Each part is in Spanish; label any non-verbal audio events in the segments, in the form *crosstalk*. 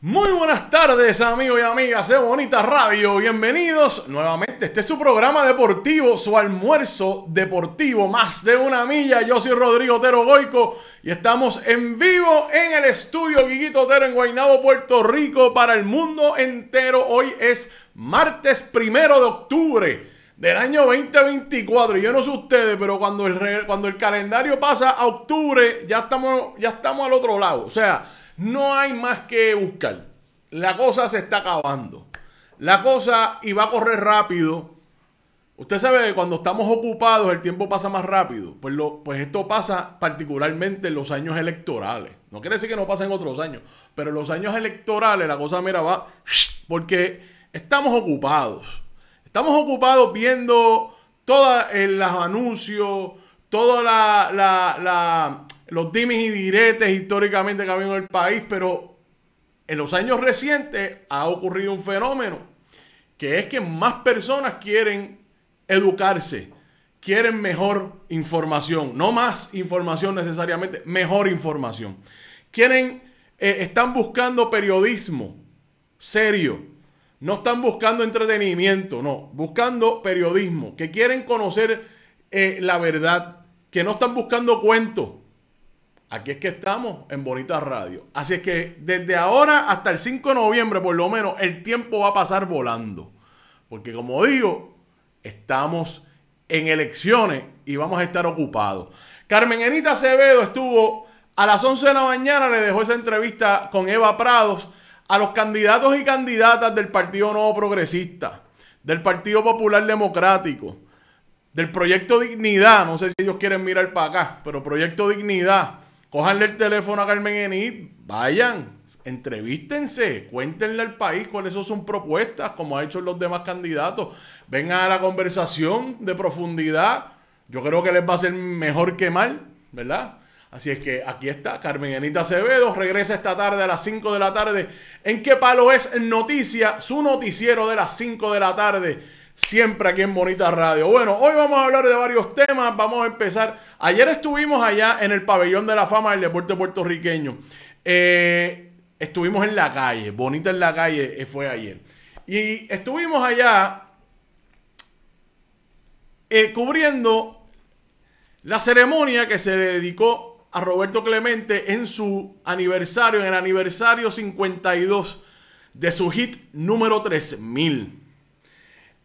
Muy buenas tardes amigos y amigas de Bonita Radio, bienvenidos nuevamente. Este es su programa deportivo, su almuerzo deportivo, más de una milla. Yo soy Rodrigo Otero Goico y estamos en vivo en el estudio Guiguito Otero en Guaynabo, Puerto Rico, para el mundo entero. Hoy es martes primero de octubre del año 2024. Y yo no sé ustedes, pero cuando el, cuando el calendario pasa a octubre, ya estamos, ya estamos al otro lado. O sea, no hay más que buscar. La cosa se está acabando. La cosa iba a correr rápido. Usted sabe que cuando estamos ocupados el tiempo pasa más rápido. Pues, lo, pues esto pasa particularmente en los años electorales. No quiere decir que no pasen en otros años, pero en los años electorales la cosa, mira, va porque estamos ocupados. Estamos ocupados viendo todos eh, los anuncios, toda la, la los dimes y diretes históricamente que ha habido en el país, pero en los años recientes ha ocurrido un fenómeno, que es que más personas quieren educarse, quieren mejor información, no más información necesariamente, mejor información. Quieren, eh, están buscando periodismo serio, no están buscando entretenimiento, no, buscando periodismo, que quieren conocer eh, la verdad, que no están buscando cuentos, Aquí es que estamos en Bonita Radio. Así es que desde ahora hasta el 5 de noviembre, por lo menos, el tiempo va a pasar volando. Porque como digo, estamos en elecciones y vamos a estar ocupados. Carmen Enita Acevedo estuvo a las 11 de la mañana, le dejó esa entrevista con Eva Prados a los candidatos y candidatas del Partido Nuevo Progresista, del Partido Popular Democrático, del Proyecto Dignidad, no sé si ellos quieren mirar para acá, pero Proyecto Dignidad Cójanle el teléfono a Carmen Enid, vayan, entrevístense, cuéntenle al país cuáles son sus propuestas, como han hecho los demás candidatos. Vengan a la conversación de profundidad. Yo creo que les va a ser mejor que mal, ¿verdad? Así es que aquí está, Carmen Enita Acevedo regresa esta tarde a las 5 de la tarde. ¿En qué palo es Noticia? Su noticiero de las 5 de la tarde siempre aquí en Bonita Radio. Bueno, hoy vamos a hablar de varios temas. Vamos a empezar. Ayer estuvimos allá en el Pabellón de la Fama del Deporte Puertorriqueño. Eh, estuvimos en la calle, Bonita en la calle eh, fue ayer. Y estuvimos allá eh, cubriendo la ceremonia que se dedicó a Roberto Clemente en su aniversario, en el aniversario 52 de su hit número 3000.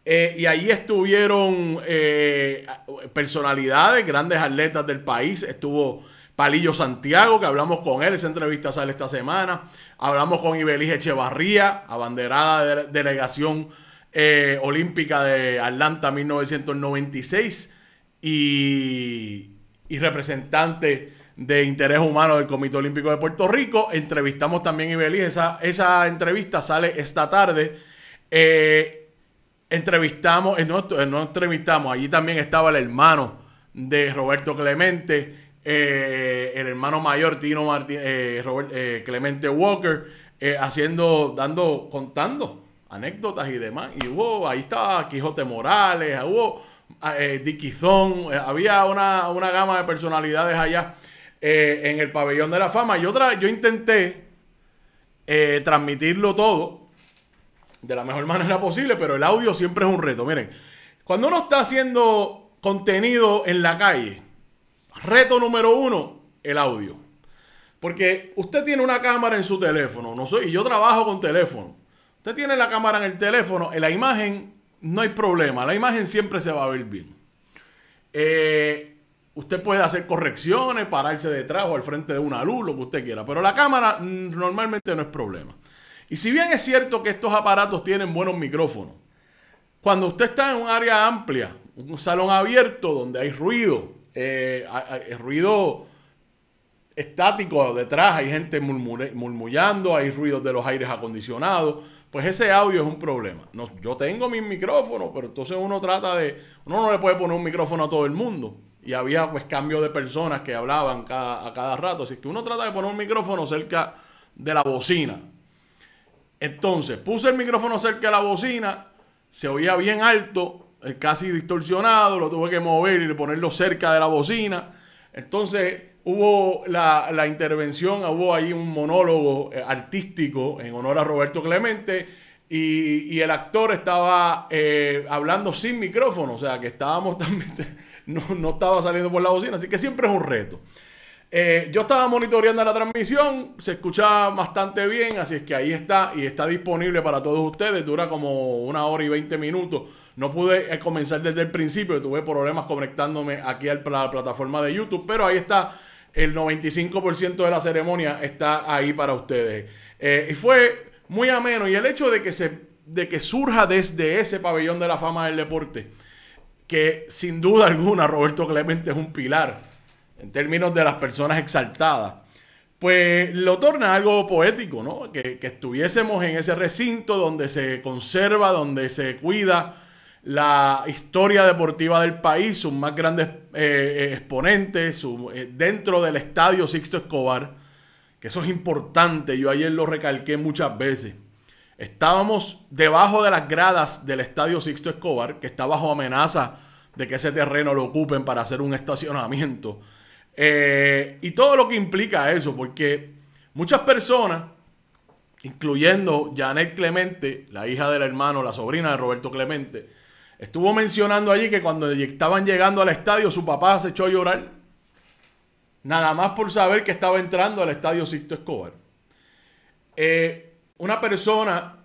Eh, y ahí estuvieron eh, personalidades, grandes atletas del país. Estuvo Palillo Santiago, que hablamos con él, esa entrevista sale esta semana. Hablamos con ibelige Echevarría, abanderada de delegación eh, olímpica de Atlanta 1996 y, representante de interés humano del Comité Olímpico de Puerto Rico. Entrevistamos también a Ibeliz, esa, entrevista sale esta tarde entrevistamos, no, entrevistamos, allí también estaba el hermano de Roberto Clemente, eh, el hermano mayor Tino Martín, eh, eh, Clemente Walker, haciendo, dando, contando anécdotas y demás. Y hubo, ahí estaba Quijote Morales, hubo ah, Zon había una, gama de personalidades allá en el pabellón de la fama. Y otra, yo intenté transmitirlo todo de la mejor manera posible, pero el audio siempre es un reto. Miren, cuando uno está haciendo contenido en la calle, reto número uno, el audio. Porque usted tiene una cámara en su teléfono, no soy, y yo trabajo con teléfono. Usted tiene la cámara en el teléfono, en la imagen no hay problema, la imagen siempre se va a ver bien. Eh, usted puede hacer correcciones, pararse detrás o al frente de una luz, lo que usted quiera, pero la cámara mm, normalmente no es problema. Y si bien es cierto que estos aparatos tienen buenos micrófonos, cuando usted está en un área amplia, un salón abierto donde hay ruido, eh, ruido estático detrás, hay gente murmullando, hay ruidos de los aires acondicionados, pues ese audio es un problema. No, yo tengo mis micrófonos, pero entonces uno trata de, uno no le puede poner un micrófono a todo el mundo. Y había pues cambio de personas que hablaban a cada rato, así que uno trata de poner un micrófono cerca de la bocina entonces, puse el micrófono cerca de la bocina, se oía bien alto, eh, casi distorsionado, lo tuve que mover y ponerlo cerca de la bocina. Entonces, hubo la, intervención, hubo ahí un monólogo eh, artístico en honor a Roberto Clemente y, el actor estaba eh, hablando sin micrófono, o sea que estábamos *laughs* también, no, no estaba saliendo por la bocina, así que siempre es un reto. Eh, yo estaba monitoreando la transmisión, se escuchaba bastante bien, así es que ahí está y está disponible para todos ustedes. Dura como una hora y 20 minutos. No pude eh, comenzar desde el principio, tuve problemas conectándome aquí a la plataforma de YouTube, pero ahí está. El 95% de la ceremonia está ahí para ustedes. Eh, y fue muy ameno. Y el hecho de que, se, de que surja desde ese pabellón de la fama del deporte, que sin duda alguna Roberto Clemente es un pilar en términos de las personas exaltadas, pues lo torna algo poético, ¿no? Que, estuviésemos en ese recinto donde se conserva, donde se cuida la historia deportiva del país, sus más grandes eh, eh, exponentes, eh, dentro del estadio Sixto Escobar, que eso es importante, yo ayer lo recalqué muchas veces. Estábamos debajo de las gradas del estadio Sixto Escobar, que está bajo amenaza de que ese terreno lo ocupen para hacer un estacionamiento. Eh, y todo lo que implica eso, porque muchas personas, incluyendo Janet Clemente, la hija del hermano, la sobrina de Roberto Clemente, estuvo mencionando allí que cuando estaban llegando al estadio su papá se echó a llorar, nada más por saber que estaba entrando al estadio Sisto Escobar. Eh, una persona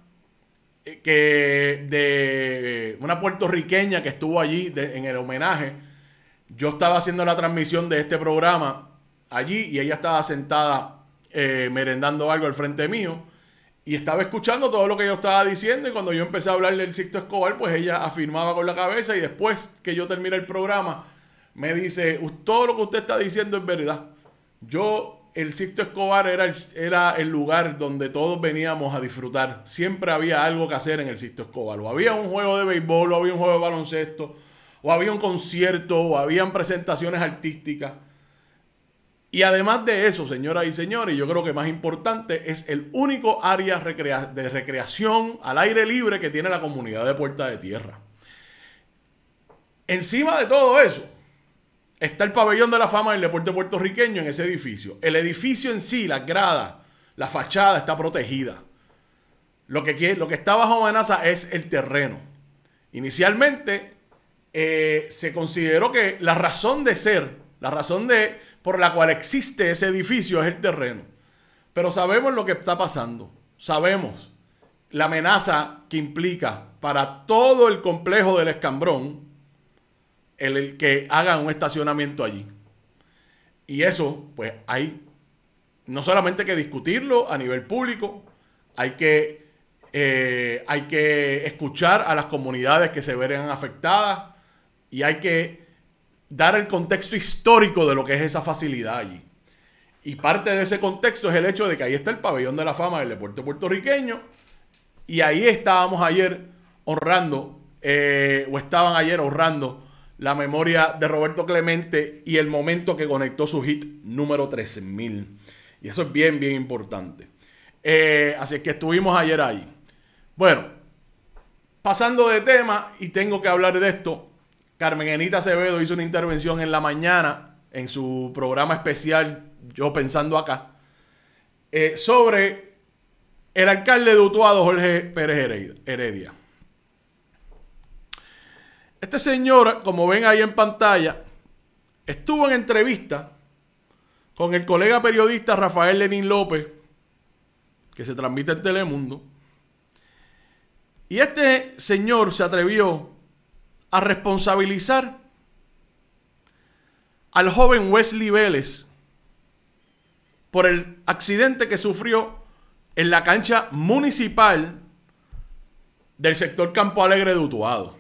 eh, que de una puertorriqueña que estuvo allí en el homenaje, yo estaba haciendo la transmisión de este programa allí y ella estaba sentada eh, merendando algo al frente mío y estaba escuchando todo lo que yo estaba diciendo y cuando yo empecé a hablar del Sixto Escobar, pues ella afirmaba con la cabeza y después que yo terminé el programa, me dice, todo lo que usted está diciendo es verdad. Yo, el Sixto Escobar era el, era el lugar donde todos veníamos a disfrutar. Siempre había algo que hacer en el Sixto Escobar. O había un juego de béisbol, o había un juego de baloncesto, o había un concierto, o habían presentaciones artísticas. Y además de eso, señoras y señores, yo creo que más importante es el único área de recreación al aire libre que tiene la comunidad de Puerta de Tierra. Encima de todo eso, está el pabellón de la fama del deporte puertorriqueño en ese edificio. El edificio en sí, la grada, la fachada está protegida. Lo que, lo que está bajo amenaza es el terreno. Inicialmente, eh, se consideró que la razón de ser, la razón de, por la cual existe ese edificio es el terreno. Pero sabemos lo que está pasando, sabemos la amenaza que implica para todo el complejo del escambrón el, que hagan un estacionamiento allí. Y eso, pues hay no solamente que discutirlo a nivel público, hay que, eh, hay que escuchar a las comunidades que se verán afectadas, y hay que dar el contexto histórico de lo que es esa facilidad allí. Y parte de ese contexto es el hecho de que ahí está el pabellón de la fama del deporte puertorriqueño y ahí estábamos ayer honrando, eh, o estaban ayer honrando la memoria de Roberto Clemente y el momento que conectó su hit número 13.000 Y eso es bien, bien importante. Eh, así es que estuvimos ayer ahí. Bueno, pasando de tema, y tengo que hablar de esto, Carmen Enita Acevedo hizo una intervención en la mañana en su programa especial Yo Pensando Acá eh, sobre el alcalde de Utuado, Jorge Pérez Heredia. Este señor, como ven ahí en pantalla, estuvo en entrevista con el colega periodista Rafael Lenín López, que se transmite en Telemundo. Y este señor se atrevió a responsabilizar al joven Wesley Vélez por el accidente que sufrió en la cancha municipal del sector Campo Alegre de Utuado.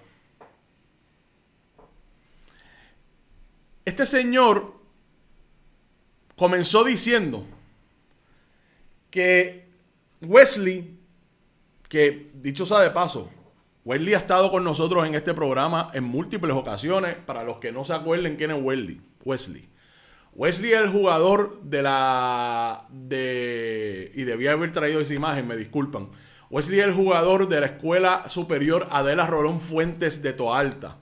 Este señor comenzó diciendo que Wesley, que dicho sea de paso, ...Wesley ha estado con nosotros en este programa en múltiples ocasiones. Para los que no se acuerden quién es Wesley. Wesley es el jugador de la. de. y debía haber traído esa imagen, me disculpan. Wesley es el jugador de la Escuela Superior Adela Rolón Fuentes de Toalta,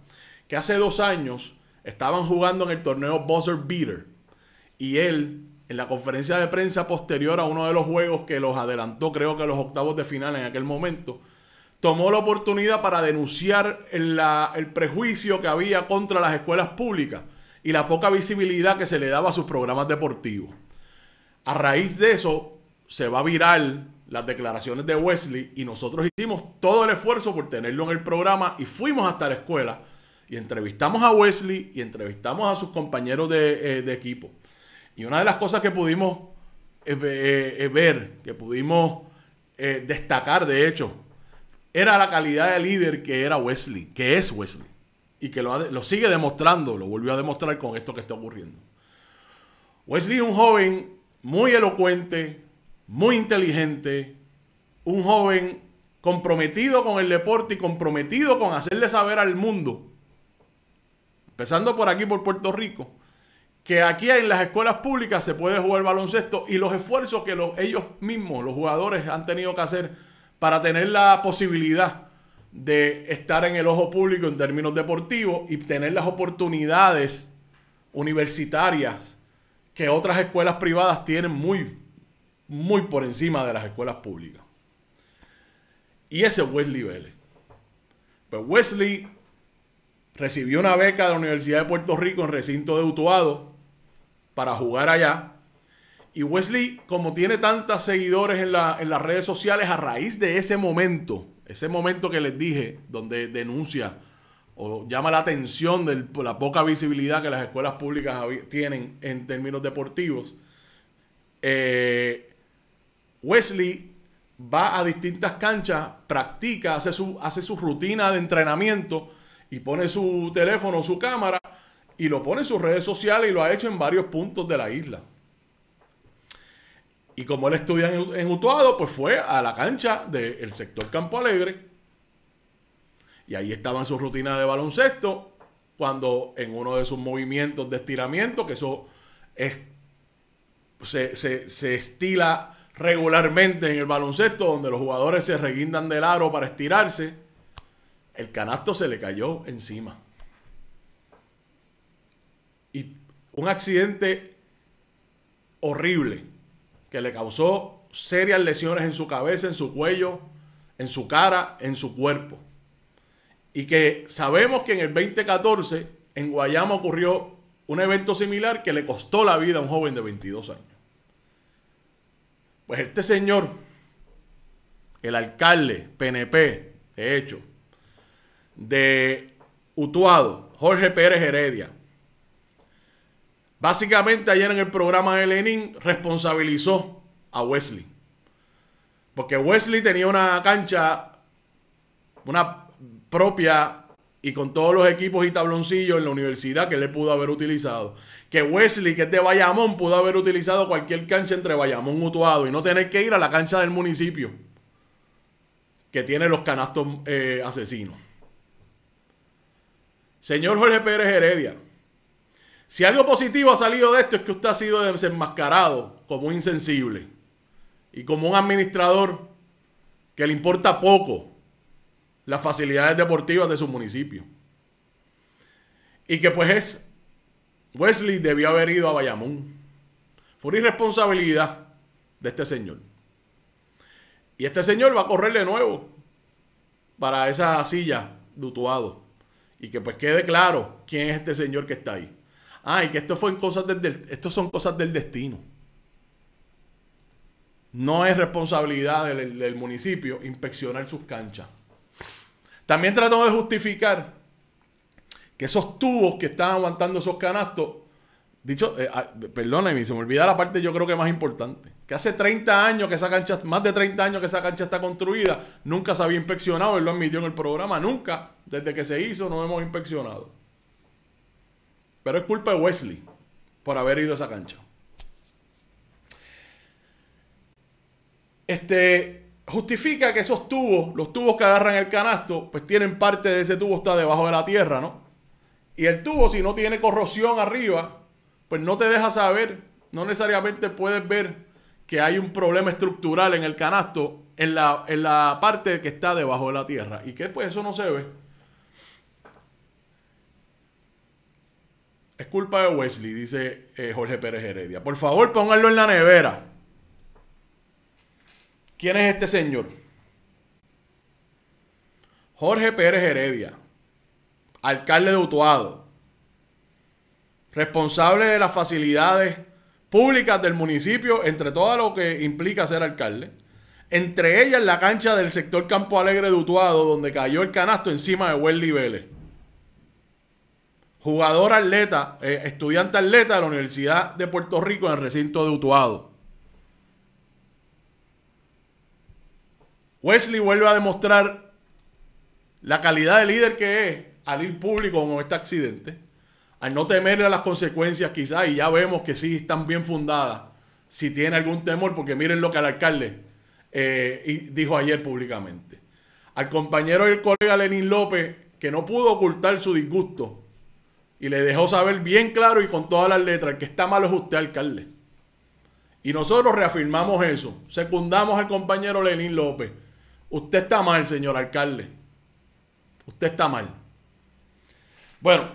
que hace dos años estaban jugando en el torneo Buzzer Beater. Y él, en la conferencia de prensa posterior a uno de los juegos que los adelantó, creo que a los octavos de final en aquel momento, tomó la oportunidad para denunciar el, prejuicio que había contra las escuelas públicas y la poca visibilidad que se le daba a sus programas deportivos. A raíz de eso, se va a viral las declaraciones de Wesley y nosotros hicimos todo el esfuerzo por tenerlo en el programa y fuimos hasta la escuela y entrevistamos a Wesley y entrevistamos a sus compañeros de, eh, equipo. Y una de las cosas que pudimos eh, eh, ver, que pudimos destacar de hecho, era la calidad de líder que era Wesley, que es Wesley, y que lo, sigue demostrando, lo volvió a demostrar con esto que está ocurriendo. Wesley es un joven muy elocuente, muy inteligente, un joven comprometido con el deporte y comprometido con hacerle saber al mundo, empezando por aquí, por Puerto Rico, que aquí en las escuelas públicas se puede jugar baloncesto y los esfuerzos que ellos mismos, los jugadores, han tenido que hacer para tener la posibilidad de estar en el ojo público en términos deportivos y tener las oportunidades universitarias que otras escuelas privadas tienen muy, muy por encima de las escuelas públicas. Y ese es Wesley Vélez. Pues Wesley recibió una beca de la Universidad de Puerto Rico en recinto de Utuado para jugar allá y Wesley, como tiene tantos seguidores en, las redes sociales, a raíz de ese momento, ese momento que les dije, donde denuncia o llama la atención de la poca visibilidad que las escuelas públicas tienen en términos deportivos, eh, Wesley va a distintas canchas, practica, hace su, hace su rutina de entrenamiento y pone su teléfono, su cámara y lo pone en sus redes sociales y lo ha hecho en varios puntos de la isla. Y como él estudia en, Utuado, pues fue a la cancha del sector Campo Alegre. Y ahí estaba en su rutina de baloncesto, cuando en uno de sus movimientos de estiramiento, que eso es, se, se estila regularmente en el baloncesto, donde los jugadores se reguindan del aro para estirarse, el canasto se le cayó encima. Y un accidente horrible que le causó serias lesiones en su cabeza, en su cuello, en su cara, en su cuerpo. Y que sabemos que en el 2014 en Guayama ocurrió un evento similar que le costó la vida a un joven de 22 años. Pues este señor, el alcalde PNP, de hecho, de Utuado, Jorge Pérez Heredia, Básicamente ayer en el programa de Lenin responsabilizó a Wesley. Porque Wesley tenía una cancha, una propia y con todos los equipos y tabloncillos en la universidad que le pudo haber utilizado. Que Wesley, que es de Bayamón, pudo haber utilizado cualquier cancha entre Bayamón Mutuado y no tener que ir a la cancha del municipio que tiene los canastos eh, asesinos. Señor Jorge Pérez Heredia. Si algo positivo ha salido de esto es que usted ha sido desenmascarado como insensible y como un administrador que le importa poco las facilidades deportivas de su municipio. Y que pues es, Wesley debió haber ido a Bayamón. por irresponsabilidad de este señor. Y este señor va a correr de nuevo para esa silla dutuado Y que pues quede claro quién es este señor que está ahí. Ay, ah, que esto cosas son cosas del destino. No es responsabilidad del, municipio inspeccionar sus canchas. También trató de justificar que esos tubos que están aguantando esos canastos, dicho, eh, ah, se me olvida la parte yo creo que más importante, que hace 30 años que esa cancha, más de 30 años que esa cancha está construida, nunca se había inspeccionado, él lo admitió en el programa, nunca, desde que se hizo no hemos inspeccionado. Pero es culpa de Wesley por haber ido a esa cancha. Este justifica que esos tubos, los tubos que agarran el canasto, pues tienen parte de ese tubo está debajo de la tierra, ¿no? Y el tubo, si no tiene corrosión arriba, pues no te deja saber, no necesariamente puedes ver que hay un problema estructural en el canasto, en la, en la parte que está debajo de la tierra. Y que pues eso no se ve. Es culpa de Wesley, dice eh, Jorge Pérez Heredia. Por favor, pónganlo en la nevera. ¿Quién es este señor? Jorge Pérez Heredia, alcalde de Utuado, responsable de las facilidades públicas del municipio, entre todo lo que implica ser alcalde. Entre ellas la cancha del sector Campo Alegre de Utuado, donde cayó el canasto encima de Wesley Vélez jugador atleta, eh, estudiante atleta de la Universidad de Puerto Rico en el recinto de Utuado. Wesley vuelve a demostrar la calidad de líder que es al ir público con este accidente, al no temerle las consecuencias quizás, y ya vemos que sí están bien fundadas, si tiene algún temor, porque miren lo que el alcalde eh, dijo ayer públicamente. Al compañero y el colega Lenín López, que no pudo ocultar su disgusto y le dejó saber bien claro y con todas las letras, que está malo es usted, alcalde. Y nosotros reafirmamos eso, secundamos al compañero Lenín López. Usted está mal, señor alcalde. Usted está mal. Bueno,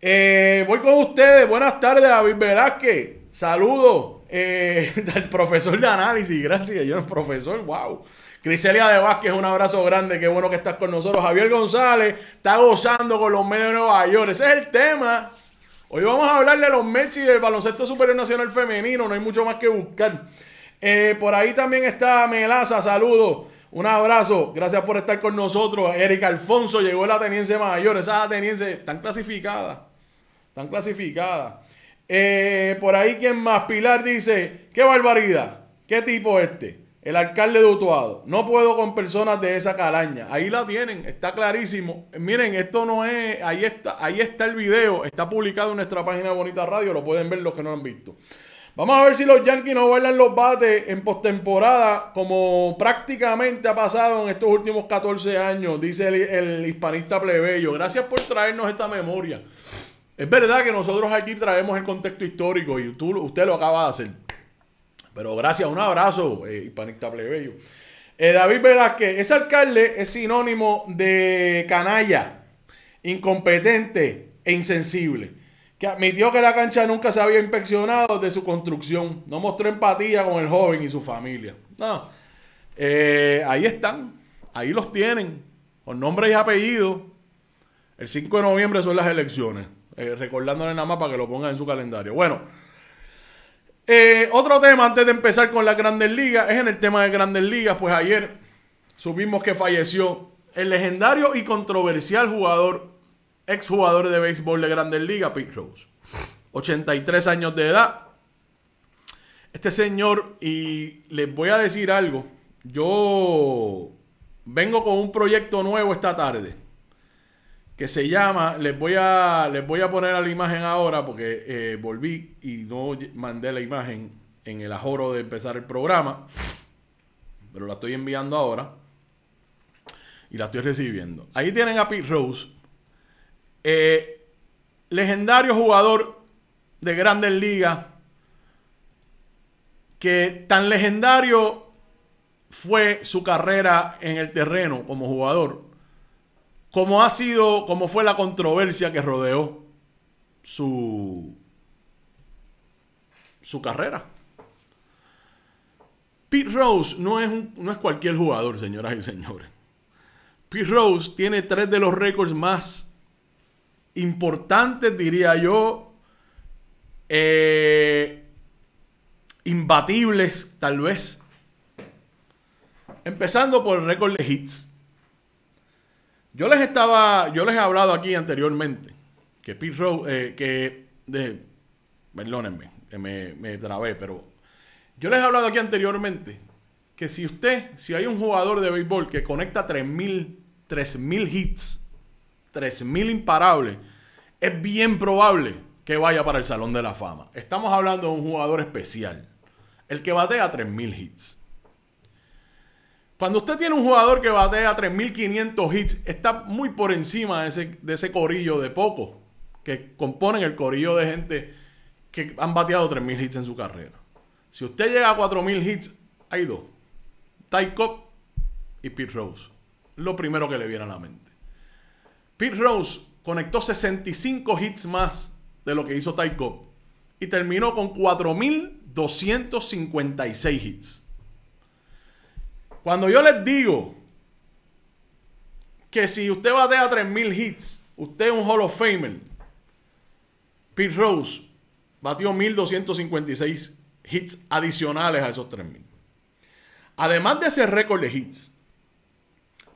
eh, voy con ustedes. Buenas tardes, David Velázquez. Saludos. Eh, *laughs* al profesor de análisis, gracias. Yo profesor, wow. Criselia de Vázquez, un abrazo grande, qué bueno que estás con nosotros. Javier González está gozando con los medios de Nueva York. Ese es el tema. Hoy vamos a hablar de los Mets y del baloncesto superior nacional femenino. No hay mucho más que buscar. Eh, por ahí también está Melaza, saludos. Un abrazo, gracias por estar con nosotros. Erika Alfonso llegó la ateniense mayor. Esas ateniense están clasificadas. Están clasificadas. Eh, por ahí, quien más? Pilar dice: ¡Qué barbaridad! ¿Qué tipo este? El alcalde de Utuado, no puedo con personas de esa calaña. Ahí la tienen, está clarísimo. Miren, esto no es, ahí está, ahí está el video, está publicado en nuestra página Bonita Radio, lo pueden ver los que no han visto. Vamos a ver si los Yankees no bailan los bates en postemporada, como prácticamente ha pasado en estos últimos 14 años, dice el, el hispanista plebeyo. Gracias por traernos esta memoria. Es verdad que nosotros aquí traemos el contexto histórico y tú, usted lo acaba de hacer. Pero gracias, un abrazo, eh, Hispanista Plebeyo. Eh, David Velázquez, ese alcalde es sinónimo de canalla, incompetente e insensible. Que admitió que la cancha nunca se había inspeccionado de su construcción. No mostró empatía con el joven y su familia. No. Eh, ahí están, ahí los tienen, con nombre y apellido. El 5 de noviembre son las elecciones. Eh, recordándole nada más para que lo pongan en su calendario. Bueno. Eh, otro tema antes de empezar con las grandes ligas es en el tema de grandes ligas, pues ayer supimos que falleció el legendario y controversial jugador, exjugador de béisbol de grandes ligas, Pete Rose. 83 años de edad. Este señor, y les voy a decir algo, yo vengo con un proyecto nuevo esta tarde que se llama, les voy a, les voy a poner a la imagen ahora porque eh, volví y no mandé la imagen en el ajoro de empezar el programa, pero la estoy enviando ahora y la estoy recibiendo. Ahí tienen a Pete Rose, eh, legendario jugador de grandes ligas, que tan legendario fue su carrera en el terreno como jugador como ha sido, como fue la controversia que rodeó su, su carrera. Pete Rose no es, no es cualquier jugador, señoras y señores. Pete Rose tiene tres de los récords más importantes, diría yo, eh, imbatibles, tal vez. Empezando por el récord de hits. Yo les estaba, yo les he hablado aquí anteriormente que Pete Rose, eh, que, de, perdónenme, me, me trabé, pero yo les he hablado aquí anteriormente que si usted, si hay un jugador de béisbol que conecta 3.000, 3.000 hits, 3.000 imparables, es bien probable que vaya para el Salón de la Fama. Estamos hablando de un jugador especial, el que batea 3.000 hits. Cuando usted tiene un jugador que batea 3.500 hits, está muy por encima de ese, de corillo de pocos que componen el corillo de gente que han bateado 3.000 hits en su carrera. Si usted llega a 4.000 hits, hay dos. Ty Cobb y Pete Rose. Lo primero que le viene a la mente. Pete Rose conectó 65 hits más de lo que hizo Ty Cobb y terminó con 4.256 hits. Cuando yo les digo que si usted batea 3000 hits, usted es un Hall of Famer. Pete Rose batió 1256 hits adicionales a esos 3000. Además de ese récord de hits,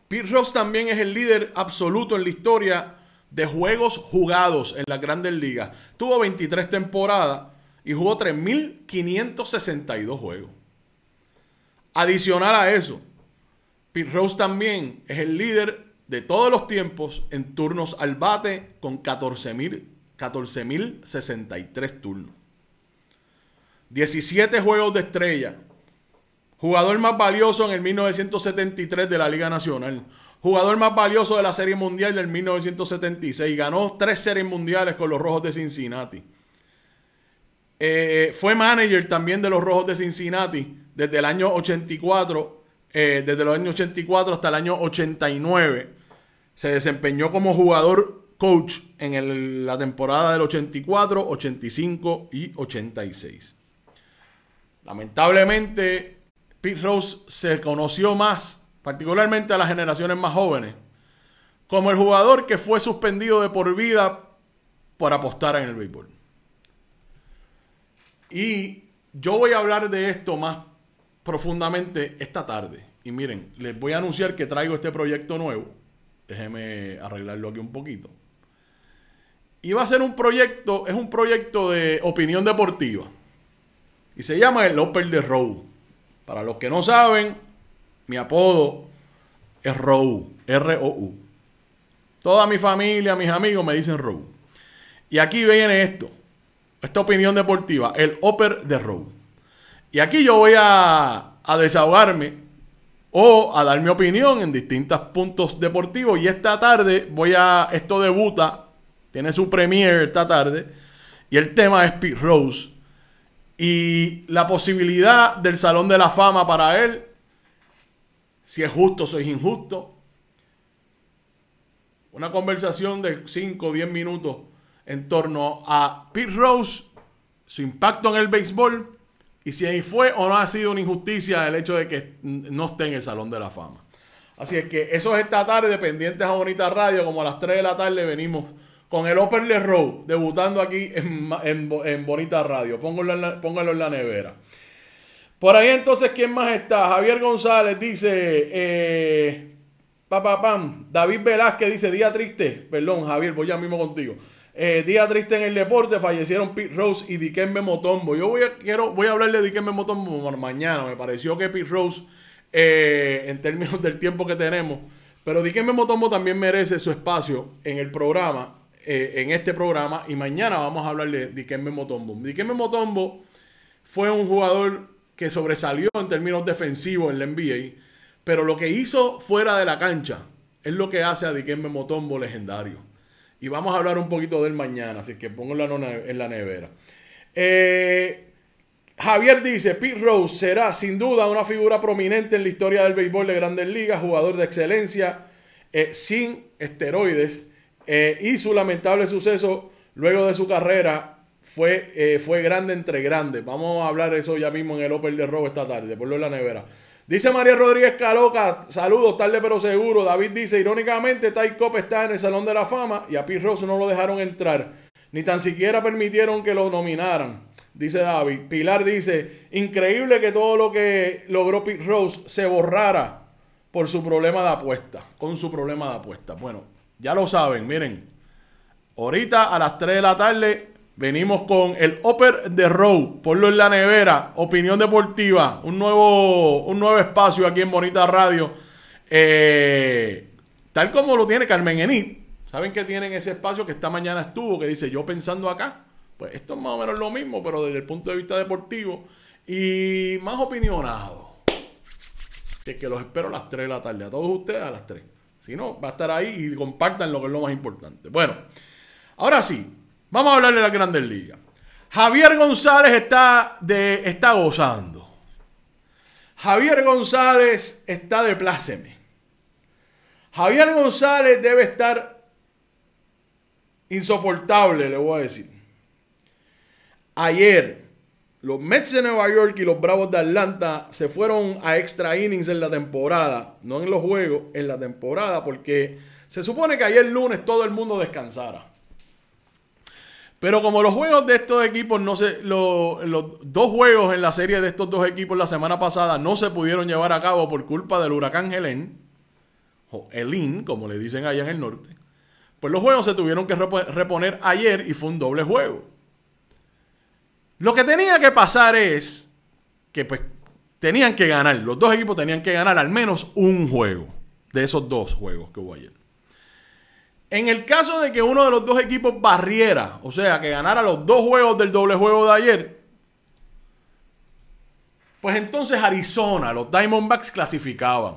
Pete Rose también es el líder absoluto en la historia de juegos jugados en las grandes ligas. Tuvo 23 temporadas y jugó 3.562 juegos. Adicional a eso, Pete Rose también es el líder de todos los tiempos en turnos al bate con 14.063 turnos. 17 juegos de estrella. Jugador más valioso en el 1973 de la Liga Nacional. Jugador más valioso de la Serie Mundial del 1976. Ganó tres series mundiales con los Rojos de Cincinnati. Eh, fue manager también de los Rojos de Cincinnati desde el año 84, eh, desde los años 84 hasta el año 89. Se desempeñó como jugador coach en la temporada del 84, 85 y 86. Lamentablemente, Pete Rose se conoció más, particularmente a las generaciones más jóvenes, como el jugador que fue suspendido de por vida por apostar en el béisbol. Y yo voy a hablar de esto más profundamente esta tarde. Y miren, les voy a anunciar que traigo este proyecto nuevo. Déjenme arreglarlo aquí un poquito. Y va a ser un proyecto, es un proyecto de opinión deportiva. Y se llama el Opel de ROU Para los que no saben, mi apodo es ROU R-O-U. Toda mi familia, mis amigos me dicen ROU Y aquí viene esto esta opinión deportiva, el oper de Rose. Y aquí yo voy a, a desahogarme o a dar mi opinión en distintos puntos deportivos. Y esta tarde voy a, esto debuta, tiene su premier esta tarde. Y el tema es Pete Rose. Y la posibilidad del Salón de la Fama para él, si es justo o es injusto. Una conversación de 5 o 10 minutos en torno a Pete Rose, su impacto en el béisbol y si ahí fue o no ha sido una injusticia el hecho de que no esté en el Salón de la Fama. Así es que eso es esta tarde, dependientes a Bonita Radio, como a las 3 de la tarde venimos con el Open Le Row, debutando aquí en, Bonita Radio. Pónganlo en, la, en la nevera. Por ahí entonces, ¿quién más está? Javier González dice, eh, papá, pam, David Velázquez dice, día triste, perdón Javier, voy ya mismo contigo. Eh, día triste en el deporte, fallecieron Pete Rose y Dikembe Motombo. Yo voy a, quiero, voy a hablar de Dikembe Motombo mañana. Me pareció que Pete Rose, eh, en términos del tiempo que tenemos, pero Dikembe Motombo también merece su espacio en el programa, eh, en este programa, y mañana vamos a hablar de Dikembe Motombo. Dikembe Motombo fue un jugador que sobresalió en términos defensivos en la NBA, pero lo que hizo fuera de la cancha es lo que hace a Dikembe Motombo legendario. Y vamos a hablar un poquito de él mañana, así que pónganlo en la nevera. Eh, Javier dice, Pete Rose será sin duda una figura prominente en la historia del béisbol de grandes ligas, jugador de excelencia, eh, sin esteroides, eh, y su lamentable suceso luego de su carrera fue, fue grande entre grandes. Vamos a hablar de eso ya mismo en el Open de Robo esta tarde, ponlo en la nevera. Dice María Rodríguez Caloca, saludos, tarde pero seguro. David dice, irónicamente, Ty Cop está en el Salón de la Fama y a Pete Rose no lo dejaron entrar. Ni tan siquiera permitieron que lo nominaran, dice David. Pilar dice, increíble que todo lo que logró Pete Rose se borrara por su problema de apuesta, con su problema de apuesta. Bueno, ya lo saben, miren. Ahorita a las 3 de la tarde Venimos con el Oper de Row, ponlo en la nevera, opinión deportiva, un nuevo, un nuevo espacio aquí en Bonita Radio. Eh, tal como lo tiene Carmen Enid, ¿saben que tienen ese espacio que esta mañana estuvo? Que dice yo pensando acá. Pues esto es más o menos lo mismo, pero desde el punto de vista deportivo y más opinionado. que los espero a las 3 de la tarde, a todos ustedes a las 3. Si no, va a estar ahí y compartan lo que es lo más importante. Bueno, ahora sí, Vamos a hablar de la Grandes Ligas. Javier González está, de, está gozando. Javier González está de pláceme. Javier González debe estar insoportable, le voy a decir. Ayer, los Mets de Nueva York y los Bravos de Atlanta se fueron a extra innings en la temporada, no en los juegos, en la temporada, porque se supone que ayer lunes todo el mundo descansara. Pero como los juegos de estos equipos no se. los dos juegos en la serie de estos dos equipos la semana pasada no se pudieron llevar a cabo por culpa del huracán Helen, o Elin, como le dicen allá en el norte, pues los juegos se tuvieron que reponer ayer y fue un doble juego. Lo que tenía que pasar es que pues tenían que ganar, los dos equipos tenían que ganar al menos un juego de esos dos juegos que hubo ayer. En el caso de que uno de los dos equipos barriera, o sea, que ganara los dos juegos del doble juego de ayer, pues entonces Arizona, los Diamondbacks clasificaban.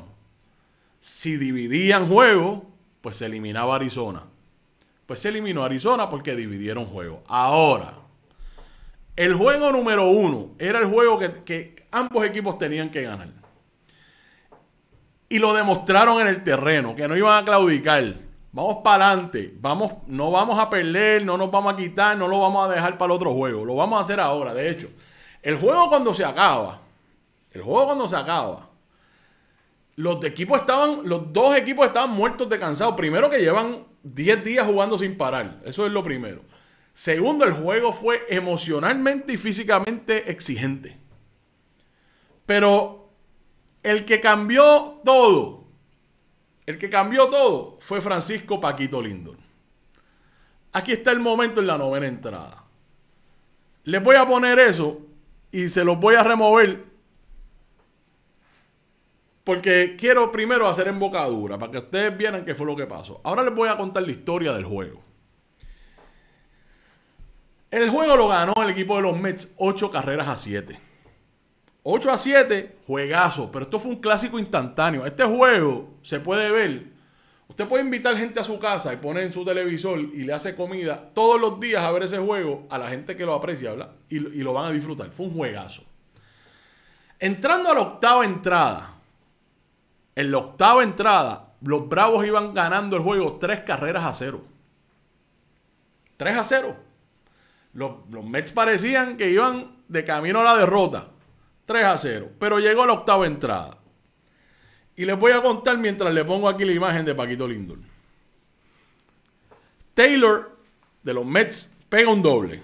Si dividían juego, pues se eliminaba Arizona. Pues se eliminó Arizona porque dividieron juego. Ahora, el juego número uno era el juego que, que ambos equipos tenían que ganar. Y lo demostraron en el terreno, que no iban a claudicar Vamos para adelante. Vamos, no vamos a perder, no nos vamos a quitar, no lo vamos a dejar para el otro juego. Lo vamos a hacer ahora, de hecho. El juego cuando se acaba, el juego cuando se acaba, los equipos estaban, los dos equipos estaban muertos de cansado. Primero que llevan 10 días jugando sin parar. Eso es lo primero. Segundo, el juego fue emocionalmente y físicamente exigente. Pero el que cambió todo el que cambió todo fue Francisco Paquito Lindon. Aquí está el momento en la novena entrada. Les voy a poner eso y se los voy a remover porque quiero primero hacer embocadura para que ustedes vieran qué fue lo que pasó. Ahora les voy a contar la historia del juego. El juego lo ganó el equipo de los Mets 8 carreras a 7. 8 a 7, juegazo. Pero esto fue un clásico instantáneo. Este juego se puede ver. Usted puede invitar gente a su casa y poner en su televisor y le hace comida todos los días a ver ese juego a la gente que lo aprecia, ¿verdad? Y, lo van a disfrutar. Fue un juegazo. Entrando a la octava entrada, en la octava entrada, los Bravos iban ganando el juego tres carreras a cero. 3 a 0. los Mets parecían que iban de camino a la derrota. 3 a 0. Pero llegó la octava entrada. Y les voy a contar mientras le pongo aquí la imagen de Paquito Lindor. Taylor de los Mets pega un doble.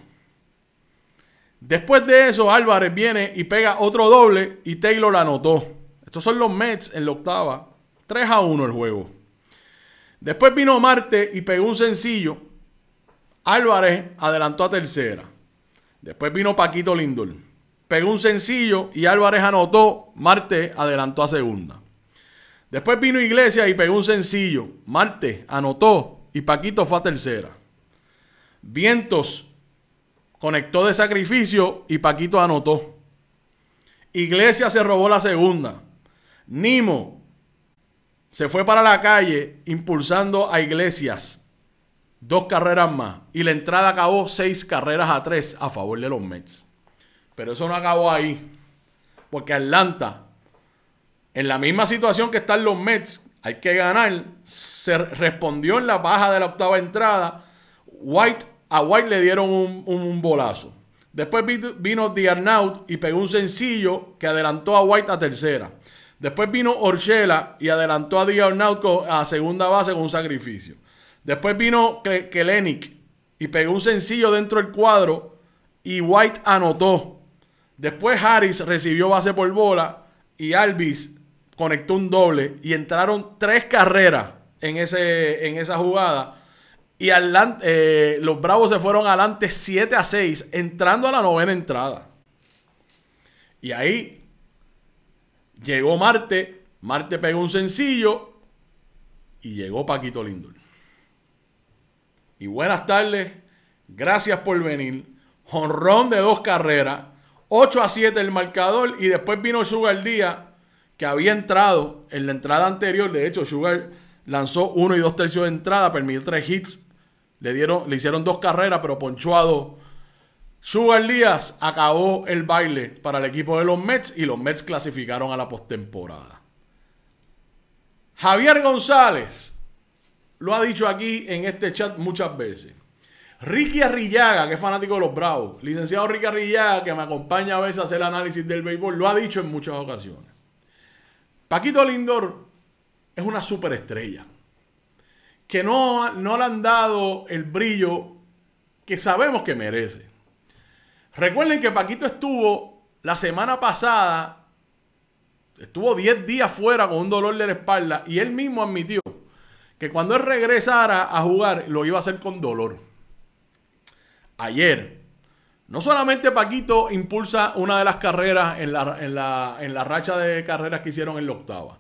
Después de eso, Álvarez viene y pega otro doble y Taylor la anotó. Estos son los Mets en la octava. 3 a 1 el juego. Después vino Marte y pegó un sencillo. Álvarez adelantó a tercera. Después vino Paquito Lindor pegó un sencillo y Álvarez anotó, Marte adelantó a segunda. Después vino Iglesias y pegó un sencillo, Marte anotó y Paquito fue a tercera. Vientos conectó de sacrificio y Paquito anotó. Iglesias se robó la segunda. Nimo se fue para la calle impulsando a Iglesias. Dos carreras más. Y la entrada acabó seis carreras a tres a favor de los Mets. Pero eso no acabó ahí. Porque Atlanta, en la misma situación que están los Mets, hay que ganar, se respondió en la baja de la octava entrada. White, a White le dieron un, bolazo. Después vino Arnaut y pegó un sencillo que adelantó a White a tercera. Después vino Orchela y adelantó a Arnaut a segunda base con un sacrificio. Después vino Kelenic y pegó un sencillo dentro del cuadro y White anotó. Después Harris recibió base por bola y Alvis conectó un doble y entraron tres carreras en, ese, en esa jugada. Y eh, los Bravos se fueron adelante 7 a 6, entrando a la novena entrada. Y ahí llegó Marte, Marte pegó un sencillo y llegó Paquito Lindor. Y buenas tardes, gracias por venir. Jonrón de dos carreras, 8 a 7 el marcador y después vino Sugar Díaz, que había entrado en la entrada anterior. De hecho, Sugar lanzó 1 y 2 tercios de entrada, permitió tres hits, le, dieron, le hicieron dos carreras, pero ponchuado. Sugar Díaz acabó el baile para el equipo de los Mets y los Mets clasificaron a la postemporada. Javier González lo ha dicho aquí en este chat muchas veces. Ricky Arrillaga, que es fanático de los Bravos, licenciado Ricky Arrillaga, que me acompaña a veces a hacer el análisis del béisbol, lo ha dicho en muchas ocasiones. Paquito Lindor es una superestrella, que no, no le han dado el brillo que sabemos que merece. Recuerden que Paquito estuvo la semana pasada, estuvo 10 días fuera con un dolor de la espalda y él mismo admitió que cuando él regresara a jugar lo iba a hacer con dolor ayer. No solamente Paquito impulsa una de las carreras en la, racha de carreras que hicieron en la octava.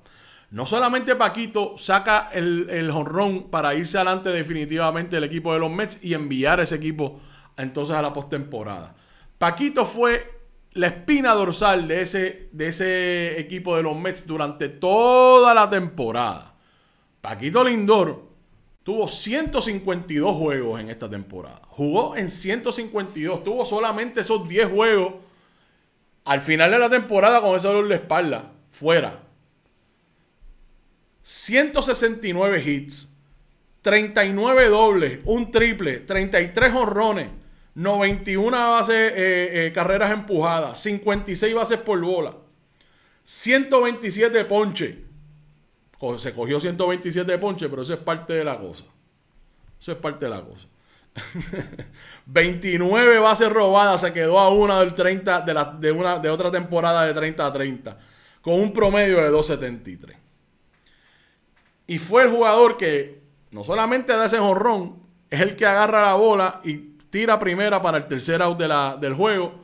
No solamente Paquito saca el jonrón para irse adelante definitivamente el equipo de los Mets y enviar ese equipo entonces a la postemporada. Paquito fue la espina dorsal de ese, de ese equipo de los Mets durante toda la temporada. Paquito Lindor Tuvo 152 juegos en esta temporada. Jugó en 152. Tuvo solamente esos 10 juegos. Al final de la temporada con ese dolor de espalda. Fuera. 169 hits. 39 dobles. Un triple. 33 horrones. 91 bases, eh, eh, carreras empujadas. 56 bases por bola. 127 ponches. Pues, se cogió 127 ponches, pero eso es parte de la cosa. Eso es parte de la cosa. 29 *laughs* bases robadas, se quedó a una del 30 de, de, una, de otra temporada de 30 a 30, con un promedio de 273. Y fue el jugador que no solamente da ese jorrón, es el que agarra la bola y tira primera para el tercer out de la, del juego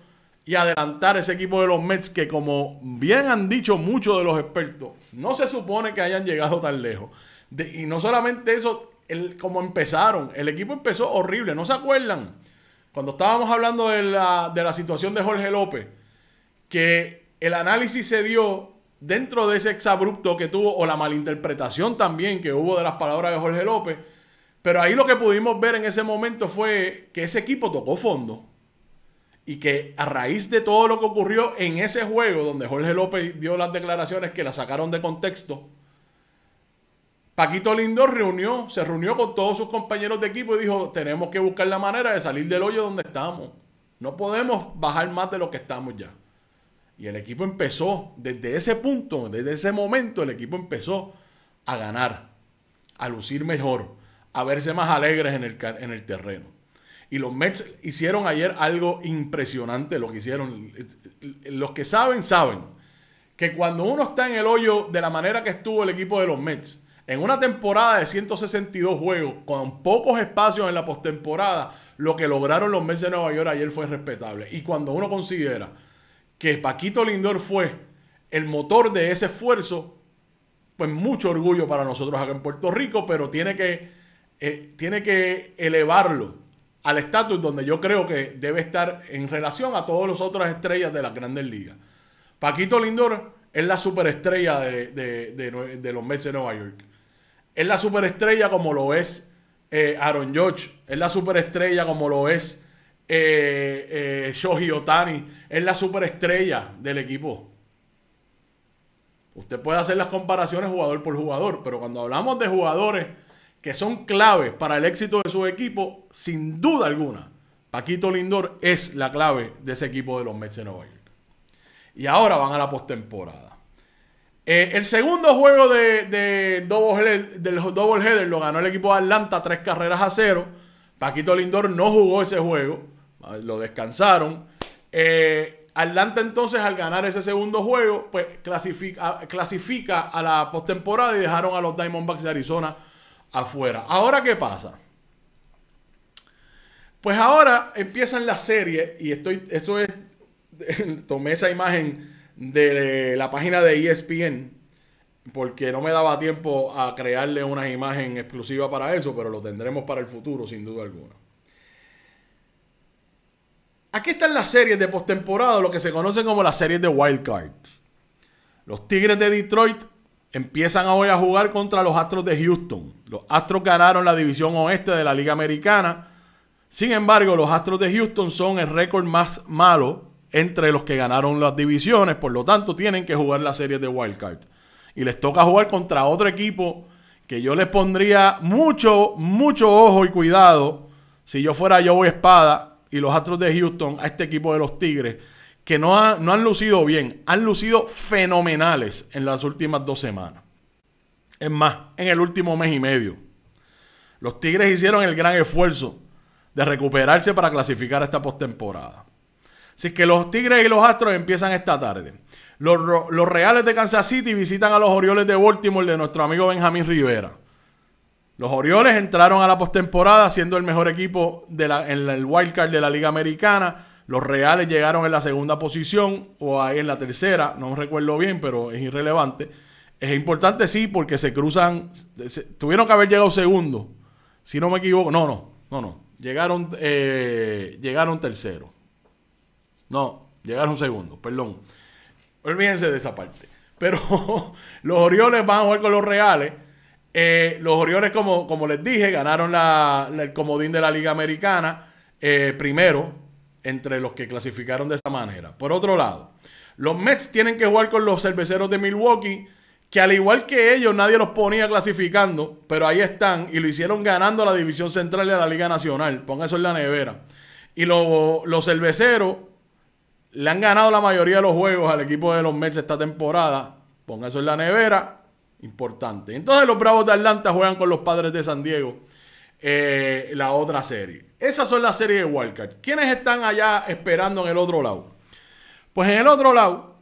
y adelantar ese equipo de los Mets que como bien han dicho muchos de los expertos, no se supone que hayan llegado tan lejos. y no solamente eso, como empezaron, el equipo empezó horrible. ¿No se acuerdan? Cuando estábamos hablando de la, de la situación de Jorge López, que el análisis se dio dentro de ese exabrupto que tuvo, o la malinterpretación también que hubo de las palabras de Jorge López, pero ahí lo que pudimos ver en ese momento fue que ese equipo tocó fondo y que a raíz de todo lo que ocurrió en ese juego, donde Jorge López dio las declaraciones que la sacaron de contexto, Paquito Lindor reunió, se reunió con todos sus compañeros de equipo y dijo, tenemos que buscar la manera de salir del hoyo donde estamos. No podemos bajar más de lo que estamos ya. Y el equipo empezó, desde ese punto, desde ese momento, el equipo empezó a ganar, a lucir mejor, a verse más alegres en en el terreno. Y los Mets hicieron ayer algo impresionante, lo que hicieron. Los que saben, saben que cuando uno está en el hoyo de la manera que estuvo el equipo de los Mets, en una temporada de 162 juegos, con pocos espacios en la postemporada, lo que lograron los Mets de Nueva York ayer fue respetable. Y cuando uno considera que Paquito Lindor fue el motor de ese esfuerzo, pues mucho orgullo para nosotros acá en Puerto Rico, pero tiene que, eh, tiene que elevarlo al estatus donde yo creo que debe estar en relación a todas las otras estrellas de las grandes ligas. Paquito Lindor es la superestrella de, los Mets de Nueva York. Es la superestrella como lo es eh, Aaron George. Es la superestrella como lo es eh, eh, Shoji Otani. Es la superestrella del equipo. Usted puede hacer las comparaciones jugador por jugador, pero cuando hablamos de jugadores que son claves para el éxito de su equipo, sin duda alguna, Paquito Lindor es la clave de ese equipo de los Mets de Nueva York. Y ahora van a la postemporada. Eh, el segundo juego de, double, del doubleheader lo ganó el equipo de Atlanta, tres carreras a cero. Paquito Lindor no jugó ese juego, lo descansaron. Eh, Atlanta entonces al ganar ese segundo juego, pues clasifica, clasifica a la postemporada y dejaron a los Diamondbacks de Arizona afuera. Ahora, ¿qué pasa? Pues ahora empiezan las series y estoy, esto es, *laughs* tomé esa imagen de la página de ESPN porque no me daba tiempo a crearle una imagen exclusiva para eso, pero lo tendremos para el futuro sin duda alguna. Aquí están las series de postemporada, lo que se conocen como las series de wild Los Tigres de Detroit empiezan hoy a jugar contra los Astros de Houston. Los Astros ganaron la división oeste de la Liga Americana. Sin embargo, los Astros de Houston son el récord más malo entre los que ganaron las divisiones. Por lo tanto, tienen que jugar la serie de Card Y les toca jugar contra otro equipo que yo les pondría mucho, mucho ojo y cuidado si yo fuera Joe Espada y los Astros de Houston a este equipo de los Tigres que no, han lucido bien, han lucido fenomenales en las últimas dos semanas. Es más, en el último mes y medio. Los Tigres hicieron el gran esfuerzo de recuperarse para clasificar esta postemporada. Así que los Tigres y los Astros empiezan esta tarde. Los, Reales de Kansas City visitan a los Orioles de Baltimore de nuestro amigo Benjamín Rivera. Los Orioles entraron a la postemporada siendo el mejor equipo en el wildcard de la Liga Americana los Reales llegaron en la segunda posición o ahí en la tercera, no recuerdo bien, pero es irrelevante. Es importante sí porque se cruzan, tuvieron que haber llegado segundo, si no me equivoco, no, no, no, no, llegaron, eh, llegaron tercero. No, llegaron segundo, perdón. Olvídense de esa parte. Pero *laughs* los Orioles van a jugar con los Reales. Eh, los Orioles, como, como les dije, ganaron el comodín de la Liga Americana eh, primero entre los que clasificaron de esa manera. Por otro lado, los Mets tienen que jugar con los cerveceros de Milwaukee, que al igual que ellos nadie los ponía clasificando, pero ahí están y lo hicieron ganando a la División Central y a la Liga Nacional. ponga eso en la nevera. Y los cerveceros le han ganado la mayoría de los juegos al equipo de los Mets esta temporada. ponga eso en la nevera. Importante. Entonces los Bravos de Atlanta juegan con los Padres de San Diego. Eh, la otra serie. Esas son las series de Wildcard. ¿Quiénes están allá esperando en el otro lado? Pues en el otro lado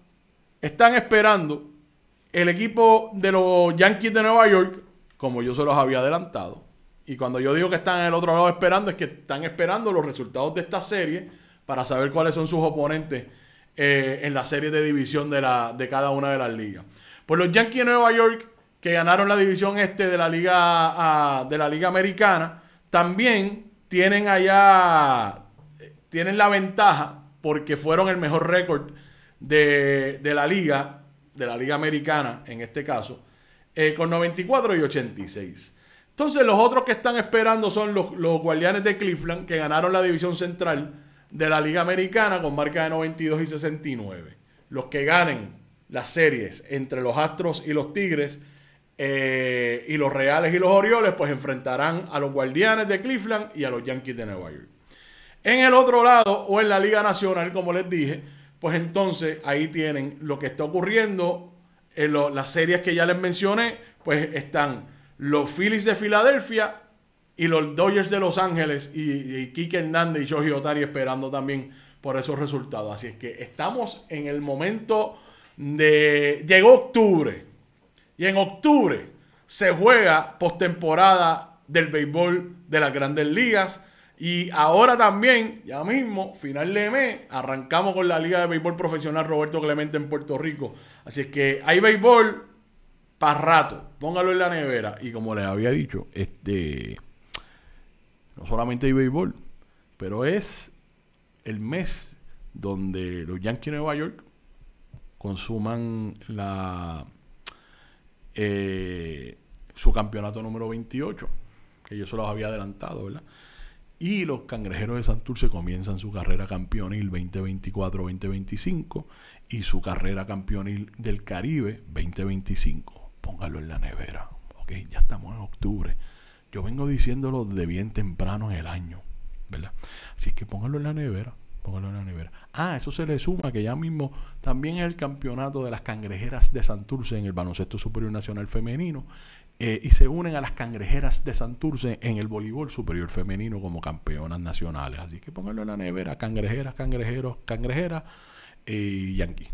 están esperando el equipo de los Yankees de Nueva York, como yo se los había adelantado. Y cuando yo digo que están en el otro lado esperando, es que están esperando los resultados de esta serie para saber cuáles son sus oponentes eh, en la serie de división de, la, de cada una de las ligas. Pues los Yankees de Nueva York que ganaron la división este de la Liga, de la Liga Americana, también tienen allá, tienen la ventaja porque fueron el mejor récord de, la Liga, de la Liga Americana en este caso, eh, con 94 y 86. Entonces los otros que están esperando son los, los Guardianes de Cleveland, que ganaron la división central de la Liga Americana con marca de 92 y 69. Los que ganen las series entre los Astros y los Tigres eh, y los Reales y los Orioles pues enfrentarán a los Guardianes de Cleveland y a los Yankees de Nueva York. En el otro lado o en la Liga Nacional, como les dije, pues entonces ahí tienen lo que está ocurriendo. En eh, las series que ya les mencioné, pues están los Phillies de Filadelfia y los Dodgers de Los Ángeles y, Kike Hernández y Joji Otari esperando también por esos resultados. Así es que estamos en el momento de... Llegó octubre y en octubre se juega postemporada del béisbol de las grandes ligas. Y ahora también, ya mismo, final de mes, arrancamos con la Liga de Béisbol Profesional Roberto Clemente en Puerto Rico. Así es que hay béisbol para rato. Póngalo en la nevera. Y como les había dicho, este no solamente hay béisbol, pero es el mes donde los Yankees de Nueva York consuman la eh, su campeonato número 28, que yo se los había adelantado, ¿verdad? Y los cangrejeros de Santurce comienzan su carrera campeonil 2024-2025 y su carrera campeonil del Caribe 2025. Póngalo en la nevera, ¿ok? Ya estamos en octubre. Yo vengo diciéndolo de bien temprano en el año, ¿verdad? Así que póngalo en la nevera. Póngalo en la nevera. Ah, eso se le suma que ya mismo también es el campeonato de las cangrejeras de Santurce en el baloncesto superior nacional femenino. Eh, y se unen a las cangrejeras de Santurce en el voleibol superior femenino como campeonas nacionales. Así que pónganlo en la nevera, cangrejeras, cangrejeros, cangrejeras eh, y Yankee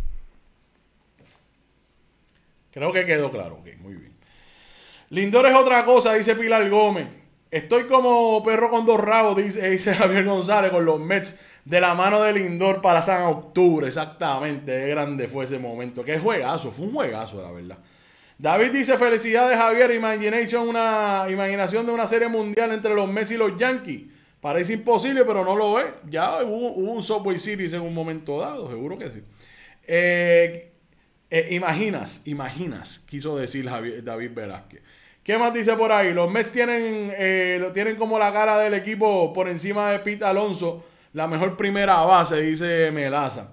Creo que quedó claro. Ok, muy bien. Lindor es otra cosa, dice Pilar Gómez. Estoy como perro con dos rabos, dice, dice Javier González con los Mets de la mano de Lindor para San Octubre. Exactamente, grande fue ese momento. Qué juegazo, fue un juegazo, la verdad. David dice: Felicidades, Javier. Imagination, una imaginación de una serie mundial entre los Mets y los Yankees. Parece imposible, pero no lo es. Ya hubo, un Subway Series en un momento dado, seguro que sí. Eh, eh, imaginas, imaginas, quiso decir David Velázquez. ¿Qué más dice por ahí? Los Mets tienen, eh, tienen como la cara del equipo por encima de Pete Alonso la mejor primera base, dice Melaza.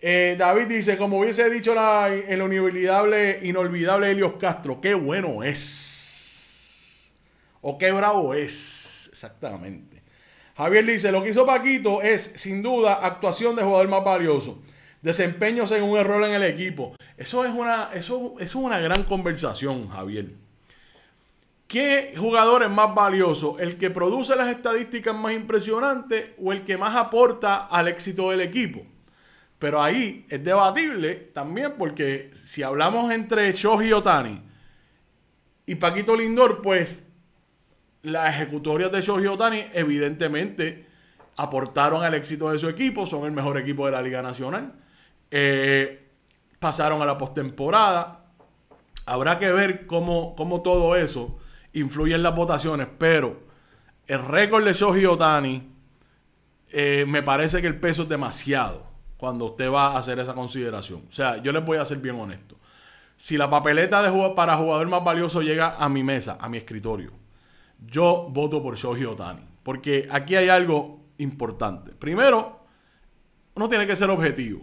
Eh, David dice, como hubiese dicho la, el inolvidable, inolvidable Helios Castro, qué bueno es. O qué bravo es. Exactamente. Javier dice, lo que hizo Paquito es, sin duda, actuación de jugador más valioso. Desempeño según un error en el equipo. Eso es una, eso es una gran conversación, Javier. ¿Qué jugador es más valioso? ¿El que produce las estadísticas más impresionantes o el que más aporta al éxito del equipo? Pero ahí es debatible también porque si hablamos entre Shoji Otani y Paquito Lindor, pues las ejecutorias de Shoji Otani evidentemente aportaron al éxito de su equipo, son el mejor equipo de la Liga Nacional, eh, pasaron a la postemporada. Habrá que ver cómo, cómo todo eso influye en las votaciones, pero el récord de Shoji Otani eh, me parece que el peso es demasiado cuando usted va a hacer esa consideración. O sea, yo les voy a ser bien honesto. Si la papeleta de para jugador más valioso llega a mi mesa, a mi escritorio, yo voto por Shoji Otani. Porque aquí hay algo importante. Primero, uno tiene que ser objetivo.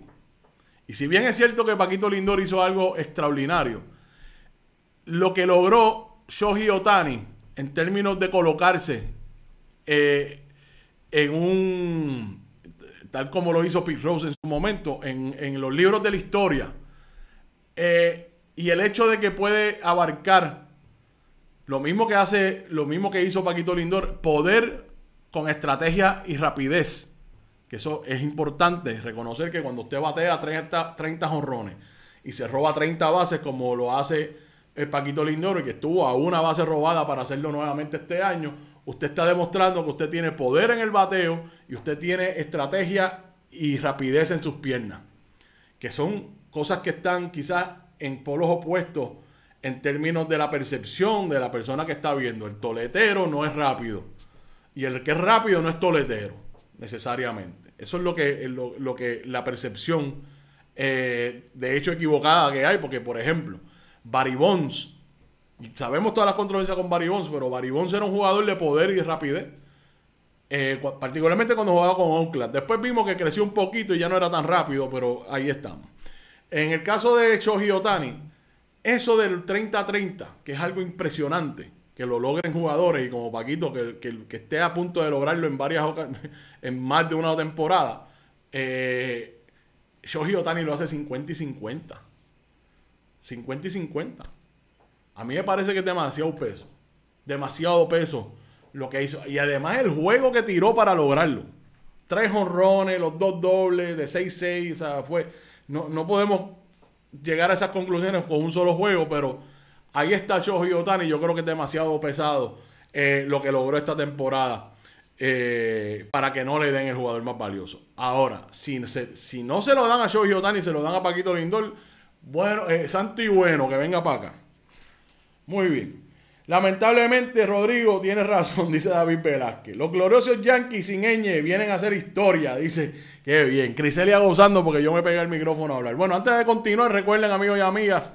Y si bien es cierto que Paquito Lindor hizo algo extraordinario, lo que logró Shoji Otani, en términos de colocarse eh, en un, tal como lo hizo Pete Rose en su momento, en, los libros de la historia, eh, y el hecho de que puede abarcar lo mismo que hace, lo mismo que hizo Paquito Lindor, poder con estrategia y rapidez. Que eso es importante, reconocer que cuando usted batea 30, 30 honrones y se roba 30 bases como lo hace el Paquito Lindoro y que estuvo a una base robada para hacerlo nuevamente este año, usted está demostrando que usted tiene poder en el bateo y usted tiene estrategia y rapidez en sus piernas, que son cosas que están quizás en polos opuestos en términos de la percepción de la persona que está viendo. El toletero no es rápido y el que es rápido no es toletero necesariamente. Eso es lo que, que la percepción eh, de hecho equivocada que hay, porque por ejemplo, Barry Bonds. Sabemos todas las controversias con Barry Bonds, pero Barry Bonds era un jugador de poder y rapidez. Eh, particularmente cuando jugaba con Oakland. Después vimos que creció un poquito y ya no era tan rápido, pero ahí estamos. En el caso de Shoji Otani, eso del 30-30, que es algo impresionante, que lo logren jugadores y como Paquito, que, que, esté a punto de lograrlo en varias *laughs* en más de una temporada, eh, Shoji Otani lo hace 50 y 50. 50 y 50. A mí me parece que es demasiado peso. Demasiado peso lo que hizo. Y además el juego que tiró para lograrlo. Tres honrones, los dos dobles, de 6-6. O sea, fue. No, podemos llegar a esas conclusiones con un solo juego, pero ahí está Shohei Otani. Yo creo que es demasiado pesado eh, lo que logró esta temporada eh, para que no le den el jugador más valioso. Ahora, si, se, si no se lo dan a Shohei Otani, se lo dan a Paquito Lindor bueno, eh, santo y bueno, que venga para acá. Muy bien. Lamentablemente, Rodrigo tiene razón, *laughs* dice David Velázquez. Los gloriosos Yankees sin ñ vienen a hacer historia, dice. Qué bien. Criselia gozando porque yo me pegué el micrófono a hablar. Bueno, antes de continuar, recuerden, amigos y amigas,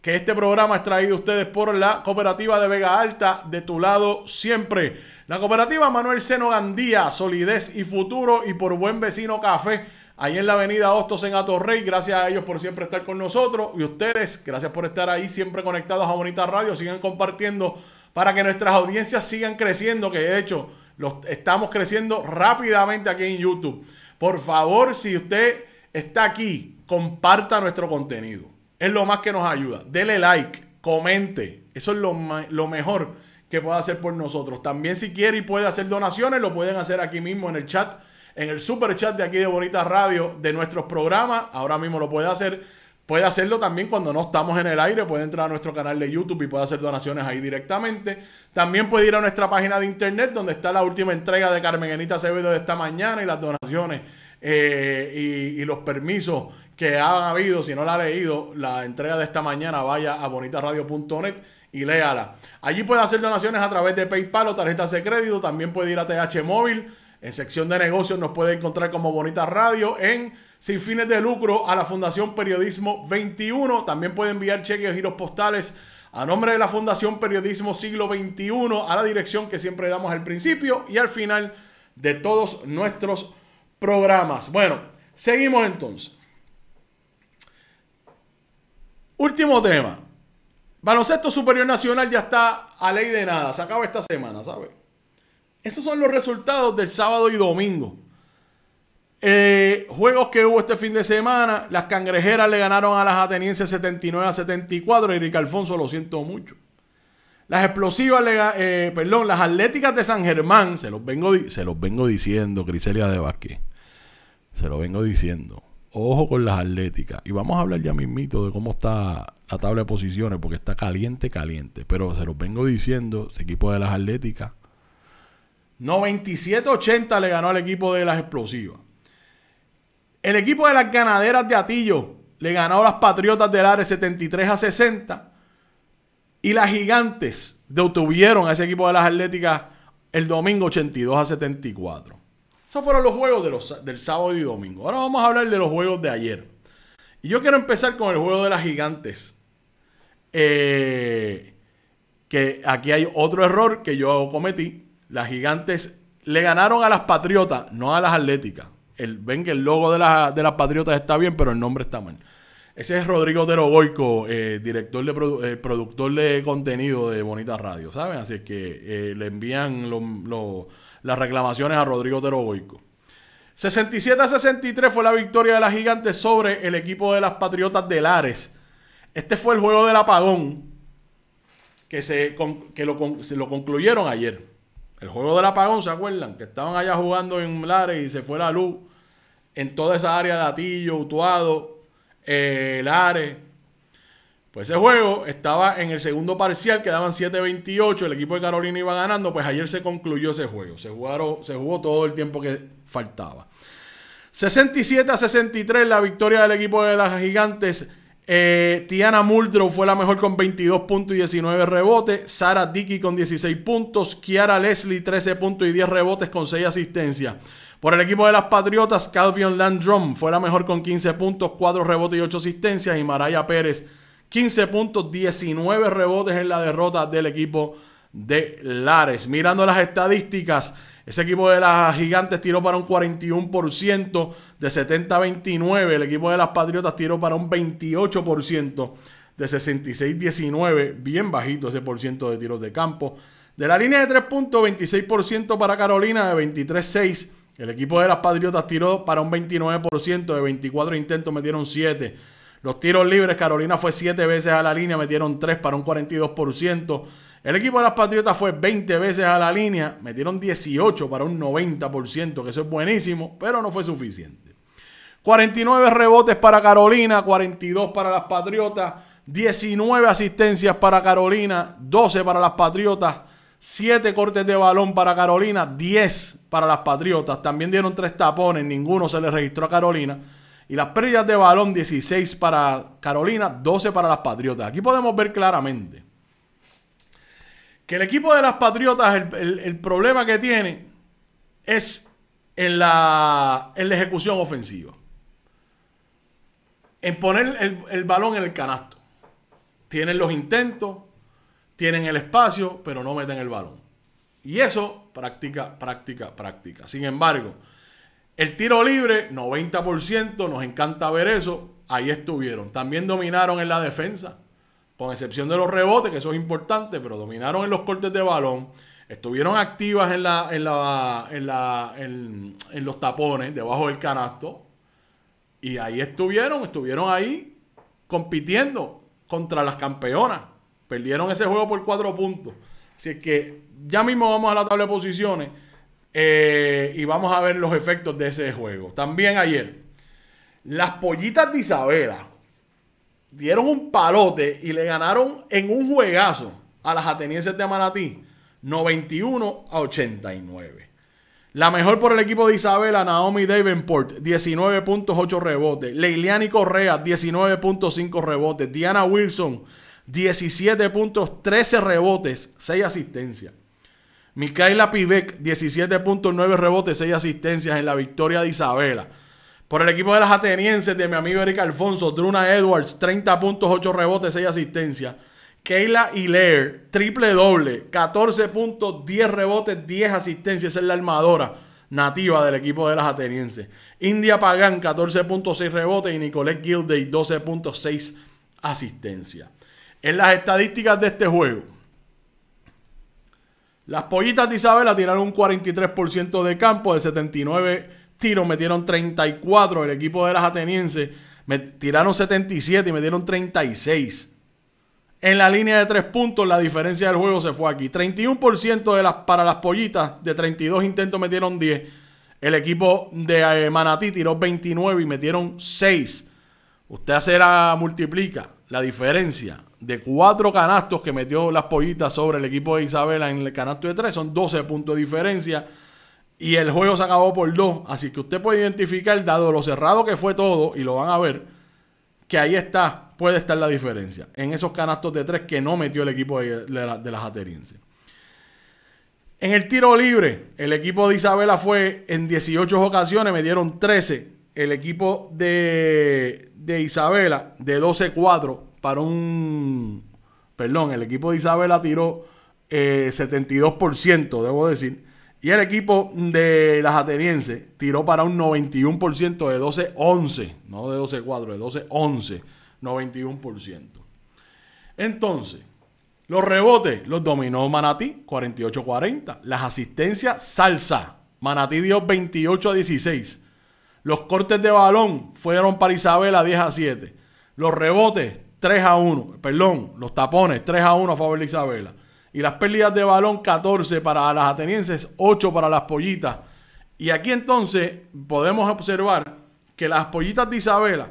que este programa es traído a ustedes por la cooperativa de Vega Alta, de tu lado siempre. La cooperativa Manuel Seno Gandía, Solidez y Futuro, y por Buen Vecino Café ahí en la avenida Hostos en Atorrey. Gracias a ellos por siempre estar con nosotros. Y ustedes, gracias por estar ahí siempre conectados a Bonita Radio. Sigan compartiendo para que nuestras audiencias sigan creciendo, que de hecho los, estamos creciendo rápidamente aquí en YouTube. Por favor, si usted está aquí, comparta nuestro contenido. Es lo más que nos ayuda. Dele like, comente. Eso es lo, lo mejor que puede hacer por nosotros. También si quiere y puede hacer donaciones, lo pueden hacer aquí mismo en el chat en el super chat de aquí de Bonita Radio de nuestros programas. Ahora mismo lo puede hacer. Puede hacerlo también cuando no estamos en el aire. Puede entrar a nuestro canal de YouTube y puede hacer donaciones ahí directamente. También puede ir a nuestra página de internet donde está la última entrega de Carmen Enita Acevedo de esta mañana y las donaciones eh, y, los permisos que han habido. Si no la ha leído, la entrega de esta mañana vaya a bonitaradio.net y léala. Allí puede hacer donaciones a través de PayPal o tarjetas de crédito. También puede ir a TH Móvil en sección de negocios nos puede encontrar como Bonita Radio en Sin Fines de Lucro a la Fundación Periodismo 21. También puede enviar cheques y giros postales a nombre de la Fundación Periodismo Siglo XXI a la dirección que siempre damos al principio y al final de todos nuestros programas. Bueno, seguimos entonces. Último tema. Baloncesto Superior Nacional ya está a ley de nada. Se acaba esta semana, ¿sabes? Esos son los resultados del sábado y domingo. Eh, juegos que hubo este fin de semana. Las cangrejeras le ganaron a las atenienses 79 a 74. Eric Alfonso, lo siento mucho. Las explosivas, eh, perdón, las atléticas de San Germán, se los vengo, se los vengo diciendo, Griselia de Vázquez. Se lo vengo diciendo. Ojo con las atléticas. Y vamos a hablar ya mismito de cómo está la tabla de posiciones, porque está caliente, caliente. Pero se los vengo diciendo, ese equipo de las atléticas 97-80 le ganó al equipo de las explosivas. El equipo de las ganaderas de Atillo le ganó a las Patriotas del Ares 73 a 60. Y las Gigantes detuvieron a ese equipo de las Atléticas el domingo 82 a 74. Esos fueron los juegos del sábado y domingo. Ahora vamos a hablar de los juegos de ayer. Y yo quiero empezar con el juego de las Gigantes. Eh, que aquí hay otro error que yo cometí. Las gigantes le ganaron a las Patriotas, no a las Atléticas. El, ven que el logo de, las Patriotas está bien, pero el nombre está mal. Ese es Rodrigo Teroboico, eh, director de eh, productor de contenido de Bonita Radio, ¿saben? Así que eh, le envían las reclamaciones a Rodrigo Boico. 67 a 63 fue la victoria de las Gigantes sobre el equipo de las Patriotas de Lares. Este fue el juego del apagón que, se, se lo concluyeron ayer. El juego del apagón, ¿se acuerdan? Que estaban allá jugando en Lares y se fue la luz en toda esa área de Atillo, Utuado, el eh, Lares. Pues ese juego estaba en el segundo parcial, quedaban 7-28, el equipo de Carolina iba ganando, pues ayer se concluyó ese juego, se, se jugó todo el tiempo que faltaba. 67 a 63 la victoria del equipo de las Gigantes eh, Tiana Muldrow fue la mejor con 22 puntos y 19 rebotes. Sara Dickey con 16 puntos. Kiara Leslie 13 puntos y 10 rebotes con 6 asistencias. Por el equipo de las Patriotas, Calvion Landrum fue la mejor con 15 puntos, 4 rebotes y 8 asistencias. Y Maraya Pérez 15 puntos, 19 rebotes en la derrota del equipo de Lares. Mirando las estadísticas. Ese equipo de las Gigantes tiró para un 41%, de 70 29. El equipo de las Patriotas tiró para un 28%, de 66 19. Bien bajito ese por ciento de tiros de campo. De la línea de 3 puntos, 26% para Carolina, de 23 6. El equipo de las Patriotas tiró para un 29%, de 24 intentos metieron 7. Los tiros libres, Carolina fue 7 veces a la línea, metieron 3 para un 42%. El equipo de las Patriotas fue 20 veces a la línea, metieron 18 para un 90%, que eso es buenísimo, pero no fue suficiente. 49 rebotes para Carolina, 42 para las Patriotas, 19 asistencias para Carolina, 12 para las Patriotas, 7 cortes de balón para Carolina, 10 para las Patriotas. También dieron 3 tapones, ninguno se le registró a Carolina. Y las pérdidas de balón, 16 para Carolina, 12 para las Patriotas. Aquí podemos ver claramente que el equipo de las Patriotas, el, problema que tiene es en la, en la ejecución ofensiva. En poner el, el balón en el canasto. Tienen los intentos, tienen el espacio, pero no meten el balón. Y eso, práctica, práctica, práctica. Sin embargo, el tiro libre, 90%, nos encanta ver eso. Ahí estuvieron. También dominaron en la defensa con excepción de los rebotes, que eso es importante, pero dominaron en los cortes de balón, estuvieron activas en, la, en, los tapones, debajo del canasto, y ahí estuvieron, estuvieron ahí compitiendo contra las campeonas. Perdieron ese juego por cuatro puntos. Así que ya mismo vamos a la tabla de posiciones eh, y vamos a ver los efectos de ese juego. También ayer, las pollitas de Isabela dieron un palote y le ganaron en un juegazo a las atenienses de Manatí, 91 a 89. La mejor por el equipo de Isabela, Naomi Davenport, 19.8 rebotes. Leiliani Correa, 19.5 rebotes. Diana Wilson, 17 puntos, 13 rebotes, 6 asistencias. Micaela Pivek, 17.9 rebotes, 6 asistencias en la victoria de Isabela. Por el equipo de las atenienses de mi amigo Eric Alfonso, Druna Edwards, 30 puntos, 8 rebotes, 6 asistencias. Kayla Hilaire, triple doble, 14 puntos, 10 rebotes, 10 asistencias. Esa es la armadora nativa del equipo de las atenienses. India Pagán, 14.6 rebotes. Y Nicolette Gilday, 12.6 asistencias. En las estadísticas de este juego, las pollitas de Isabela tiraron un 43% de campo, de 79 tiros metieron 34, el equipo de las atenienses me tiraron 77 y metieron 36. En la línea de 3 puntos la diferencia del juego se fue aquí. 31% de las, para las pollitas, de 32 intentos metieron 10. El equipo de eh, Manatí tiró 29 y metieron 6. Usted hace la multiplica la diferencia de 4 canastos que metió las pollitas sobre el equipo de Isabela en el canasto de 3 son 12 puntos de diferencia. Y el juego se acabó por dos. Así que usted puede identificar, dado lo cerrado que fue todo, y lo van a ver, que ahí está, puede estar la diferencia. En esos canastos de tres que no metió el equipo de, las aterienses. En el tiro libre, el equipo de Isabela fue en 18 ocasiones, me dieron 13. El equipo de, de Isabela de 12-4 para un... Perdón, el equipo de Isabela tiró 72%, eh, debo decir y el equipo de las atenienses tiró para un 91% de 12-11, no de 12-4, de 12-11, 91%. Entonces, los rebotes los dominó Manatí, 48-40. Las asistencias, salsa. Manatí dio 28 16. Los cortes de balón fueron para Isabela 10 a 7. Los rebotes, 3 a 1. Perdón, los tapones, 3 a 1 a favor de Isabela. Y las pérdidas de balón 14 para las atenienses, 8 para las pollitas. Y aquí entonces podemos observar que las pollitas de Isabela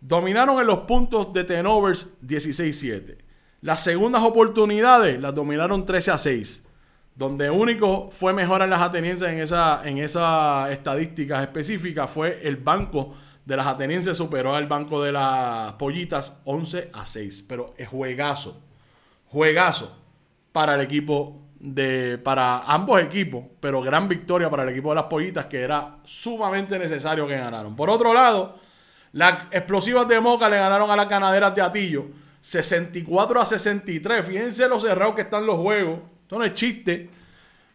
dominaron en los puntos de tenovers 16-7. Las segundas oportunidades las dominaron 13 a 6. Donde único fue mejor en las atenienses en esa en esa estadística específica fue el banco de las atenienses superó al banco de las pollitas 11 a 6. Pero es juegazo. Juegazo para el equipo de, para ambos equipos, pero gran victoria para el equipo de las pollitas que era sumamente necesario que ganaron. Por otro lado, las explosivas de Moca le ganaron a las ganaderas de Atillo 64 a 63. Fíjense lo cerrado que están los juegos. Esto no es chiste.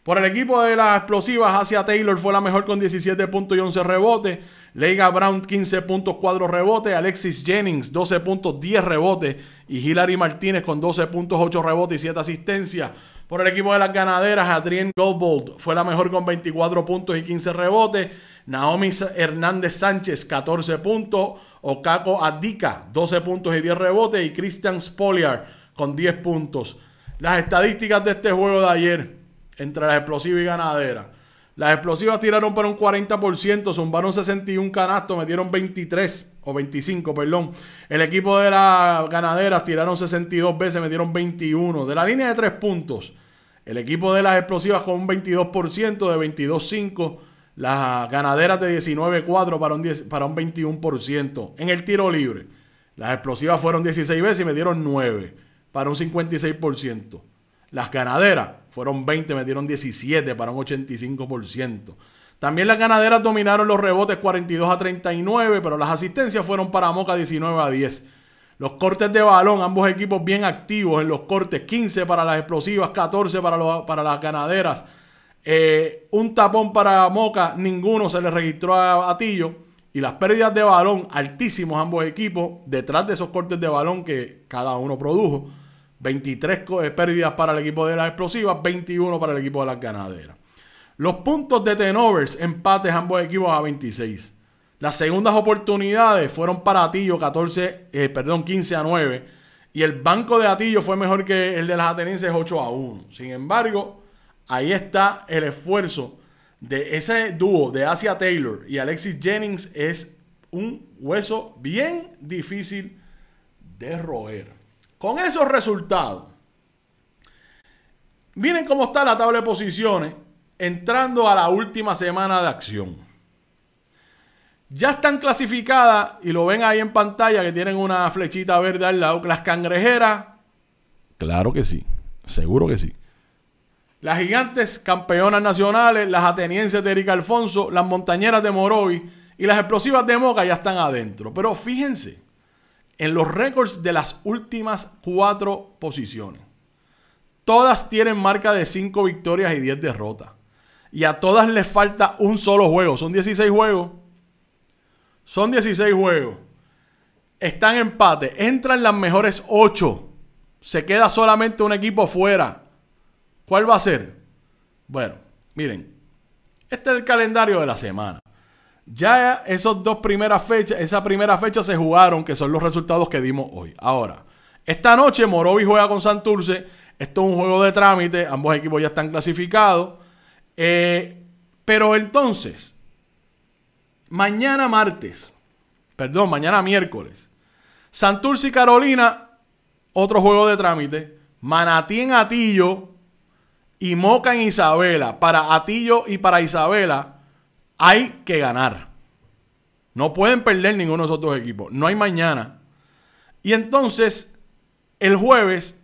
Por el equipo de las explosivas, hacia Taylor fue la mejor con 17 puntos y 11 rebotes. Leiga Brown 15 puntos, 4 rebotes, Alexis Jennings 12 puntos, 10 rebotes y Hilary Martínez con 12 puntos, 8 rebotes y 7 asistencias. Por el equipo de las ganaderas, Adrienne Goldbold fue la mejor con 24 puntos y 15 rebotes. Naomi Hernández Sánchez, 14 puntos. Okako Adika, 12 puntos y 10 rebotes. Y Christian Spoliar con 10 puntos. Las estadísticas de este juego de ayer entre las explosivas y ganaderas. Las explosivas tiraron para un 40%, zumbaron 61 canastos, metieron 23 o 25, perdón. El equipo de las ganaderas tiraron 62 veces, metieron 21. De la línea de 3 puntos, el equipo de las explosivas con un 22% de 22.5. Las ganaderas de 19.4 para un, para un 21%. En el tiro libre, las explosivas fueron 16 veces y metieron 9 para un 56%. Las ganaderas fueron 20, metieron 17 para un 85%. También las ganaderas dominaron los rebotes 42 a 39, pero las asistencias fueron para Moca 19 a 10. Los cortes de balón, ambos equipos bien activos en los cortes, 15 para las explosivas, 14 para, las ganaderas. Eh, un tapón para Moca, ninguno se le registró a Batillo Y las pérdidas de balón, altísimos ambos equipos, detrás de esos cortes de balón que cada uno produjo. 23 eh, pérdidas para el equipo de las explosivas, 21 para el equipo de las ganaderas. Los puntos de tenovers, empates ambos equipos a 26. Las segundas oportunidades fueron para Atillo 14, eh, perdón, 15 a 9. Y el banco de Atillo fue mejor que el de las atenienses 8 a 1. Sin embargo, ahí está el esfuerzo de ese dúo de Asia Taylor y Alexis Jennings. Es un hueso bien difícil de roer. Con esos resultados, miren cómo está la tabla de posiciones entrando a la última semana de acción. Ya están clasificadas, y lo ven ahí en pantalla que tienen una flechita verde al lado, las cangrejeras. Claro que sí, seguro que sí. Las gigantes campeonas nacionales, las atenienses de Erika Alfonso, las montañeras de Morovi y las explosivas de Moca ya están adentro. Pero fíjense, en los récords de las últimas cuatro posiciones. Todas tienen marca de 5 victorias y 10 derrotas. Y a todas les falta un solo juego. Son 16 juegos. Son 16 juegos. Están en empate. Entran las mejores 8. Se queda solamente un equipo fuera. ¿Cuál va a ser? Bueno, miren. Este es el calendario de la semana. Ya esas dos primeras fechas, esa primera fecha se jugaron, que son los resultados que dimos hoy. Ahora, esta noche Morovi juega con Santurce. Esto es un juego de trámite. Ambos equipos ya están clasificados. Eh, pero entonces, mañana martes, perdón, mañana miércoles, Santurce y Carolina, otro juego de trámite. Manatí en Atillo y Moca en Isabela. Para Atillo y para Isabela hay que ganar. No pueden perder ninguno de esos dos equipos. No hay mañana. Y entonces, el jueves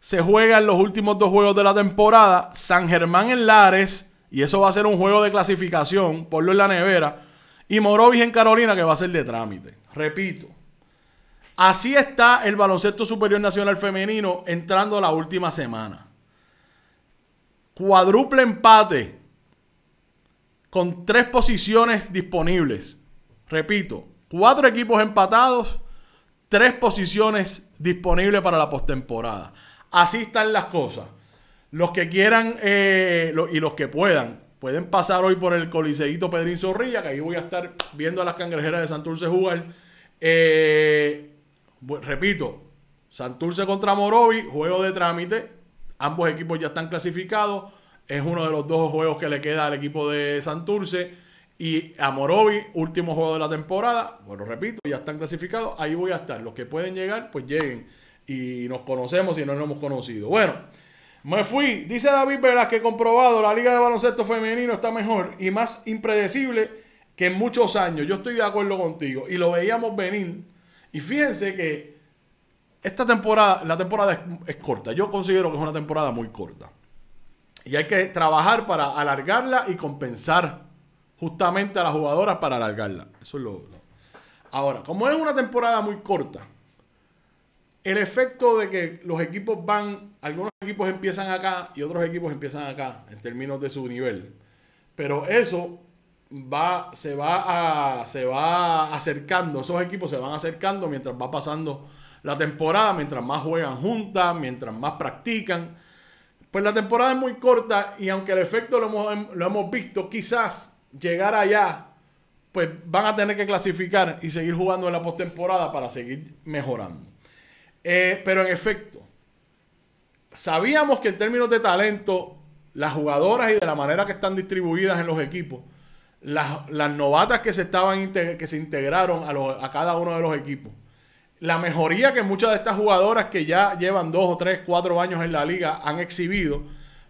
se juegan los últimos dos juegos de la temporada. San Germán en Lares. Y eso va a ser un juego de clasificación. Ponlo en la nevera. Y Morovis en Carolina, que va a ser de trámite. Repito. Así está el baloncesto superior nacional femenino entrando la última semana. Cuádruple empate con tres posiciones disponibles. Repito, cuatro equipos empatados, tres posiciones disponibles para la postemporada. Así están las cosas. Los que quieran eh, y los que puedan, pueden pasar hoy por el Coliseito Pedrín Zorrilla, que ahí voy a estar viendo a las cangrejeras de Santurce jugar. Eh, repito, Santurce contra Morovi, juego de trámite. Ambos equipos ya están clasificados es uno de los dos juegos que le queda al equipo de Santurce. Y a Morovi, último juego de la temporada, bueno, pues repito, ya están clasificados, ahí voy a estar. Los que pueden llegar, pues lleguen. Y nos conocemos y no nos hemos conocido. Bueno, me fui. Dice David Velas que he comprobado, la liga de baloncesto femenino está mejor y más impredecible que en muchos años. Yo estoy de acuerdo contigo. Y lo veíamos venir. Y fíjense que esta temporada, la temporada es corta. Yo considero que es una temporada muy corta. Y hay que trabajar para alargarla y compensar justamente a las jugadoras para alargarla. Eso es lo, Ahora, como es una temporada muy corta, el efecto de que los equipos van, algunos equipos empiezan acá y otros equipos empiezan acá en términos de su nivel. Pero eso va, se va a, se va acercando, esos equipos se van acercando mientras va pasando la temporada, mientras más juegan juntas, mientras más practican. Pues la temporada es muy corta y aunque el efecto lo hemos, visto, quizás llegar allá, pues van a tener que clasificar y seguir jugando en la postemporada para seguir mejorando. Eh, pero en efecto, sabíamos que en términos de talento, las jugadoras y de la manera que están distribuidas en los equipos, las, novatas que se, estaban, que se integraron a cada uno de los equipos, la mejoría que muchas de estas jugadoras que ya llevan dos o tres, cuatro años en la liga han exhibido,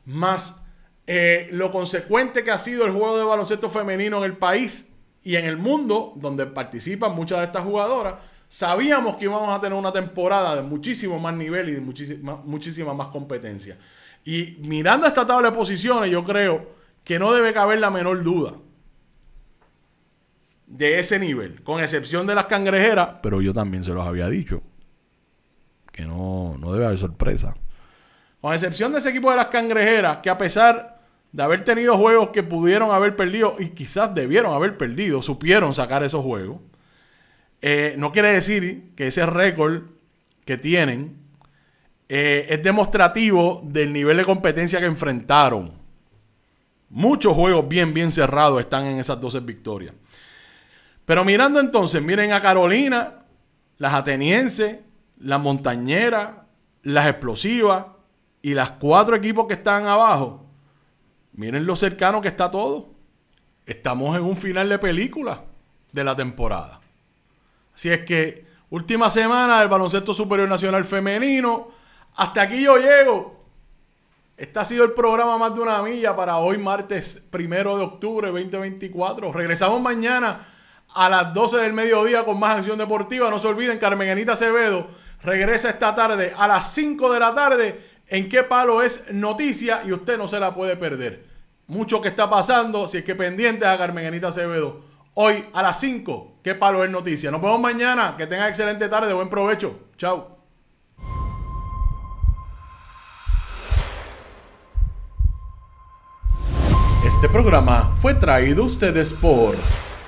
más eh, lo consecuente que ha sido el juego de baloncesto femenino en el país y en el mundo, donde participan muchas de estas jugadoras, sabíamos que íbamos a tener una temporada de muchísimo más nivel y de muchísima, muchísima más competencia. Y mirando esta tabla de posiciones, yo creo que no debe caber la menor duda de ese nivel, con excepción de las cangrejeras, pero yo también se los había dicho, que no, no debe haber sorpresa. Con excepción de ese equipo de las cangrejeras, que a pesar de haber tenido juegos que pudieron haber perdido y quizás debieron haber perdido, supieron sacar esos juegos, eh, no quiere decir que ese récord que tienen eh, es demostrativo del nivel de competencia que enfrentaron. Muchos juegos bien, bien cerrados están en esas 12 victorias. Pero mirando entonces, miren a Carolina, las atenienses, las montañeras, las explosivas y las cuatro equipos que están abajo. Miren lo cercano que está todo. Estamos en un final de película de la temporada. Así es que última semana del baloncesto superior nacional femenino. Hasta aquí yo llego. Este ha sido el programa Más de una milla para hoy, martes primero de octubre 2024. Regresamos mañana a las 12 del mediodía con más acción deportiva. No se olviden, Carmen Anita Acevedo regresa esta tarde a las 5 de la tarde. En qué palo es noticia y usted no se la puede perder. Mucho que está pasando, si es que pendientes a Carmen Anita Acevedo. Hoy a las 5, qué palo es noticia. Nos vemos mañana. Que tengan excelente tarde. Buen provecho. Chao. Este programa fue traído ustedes por...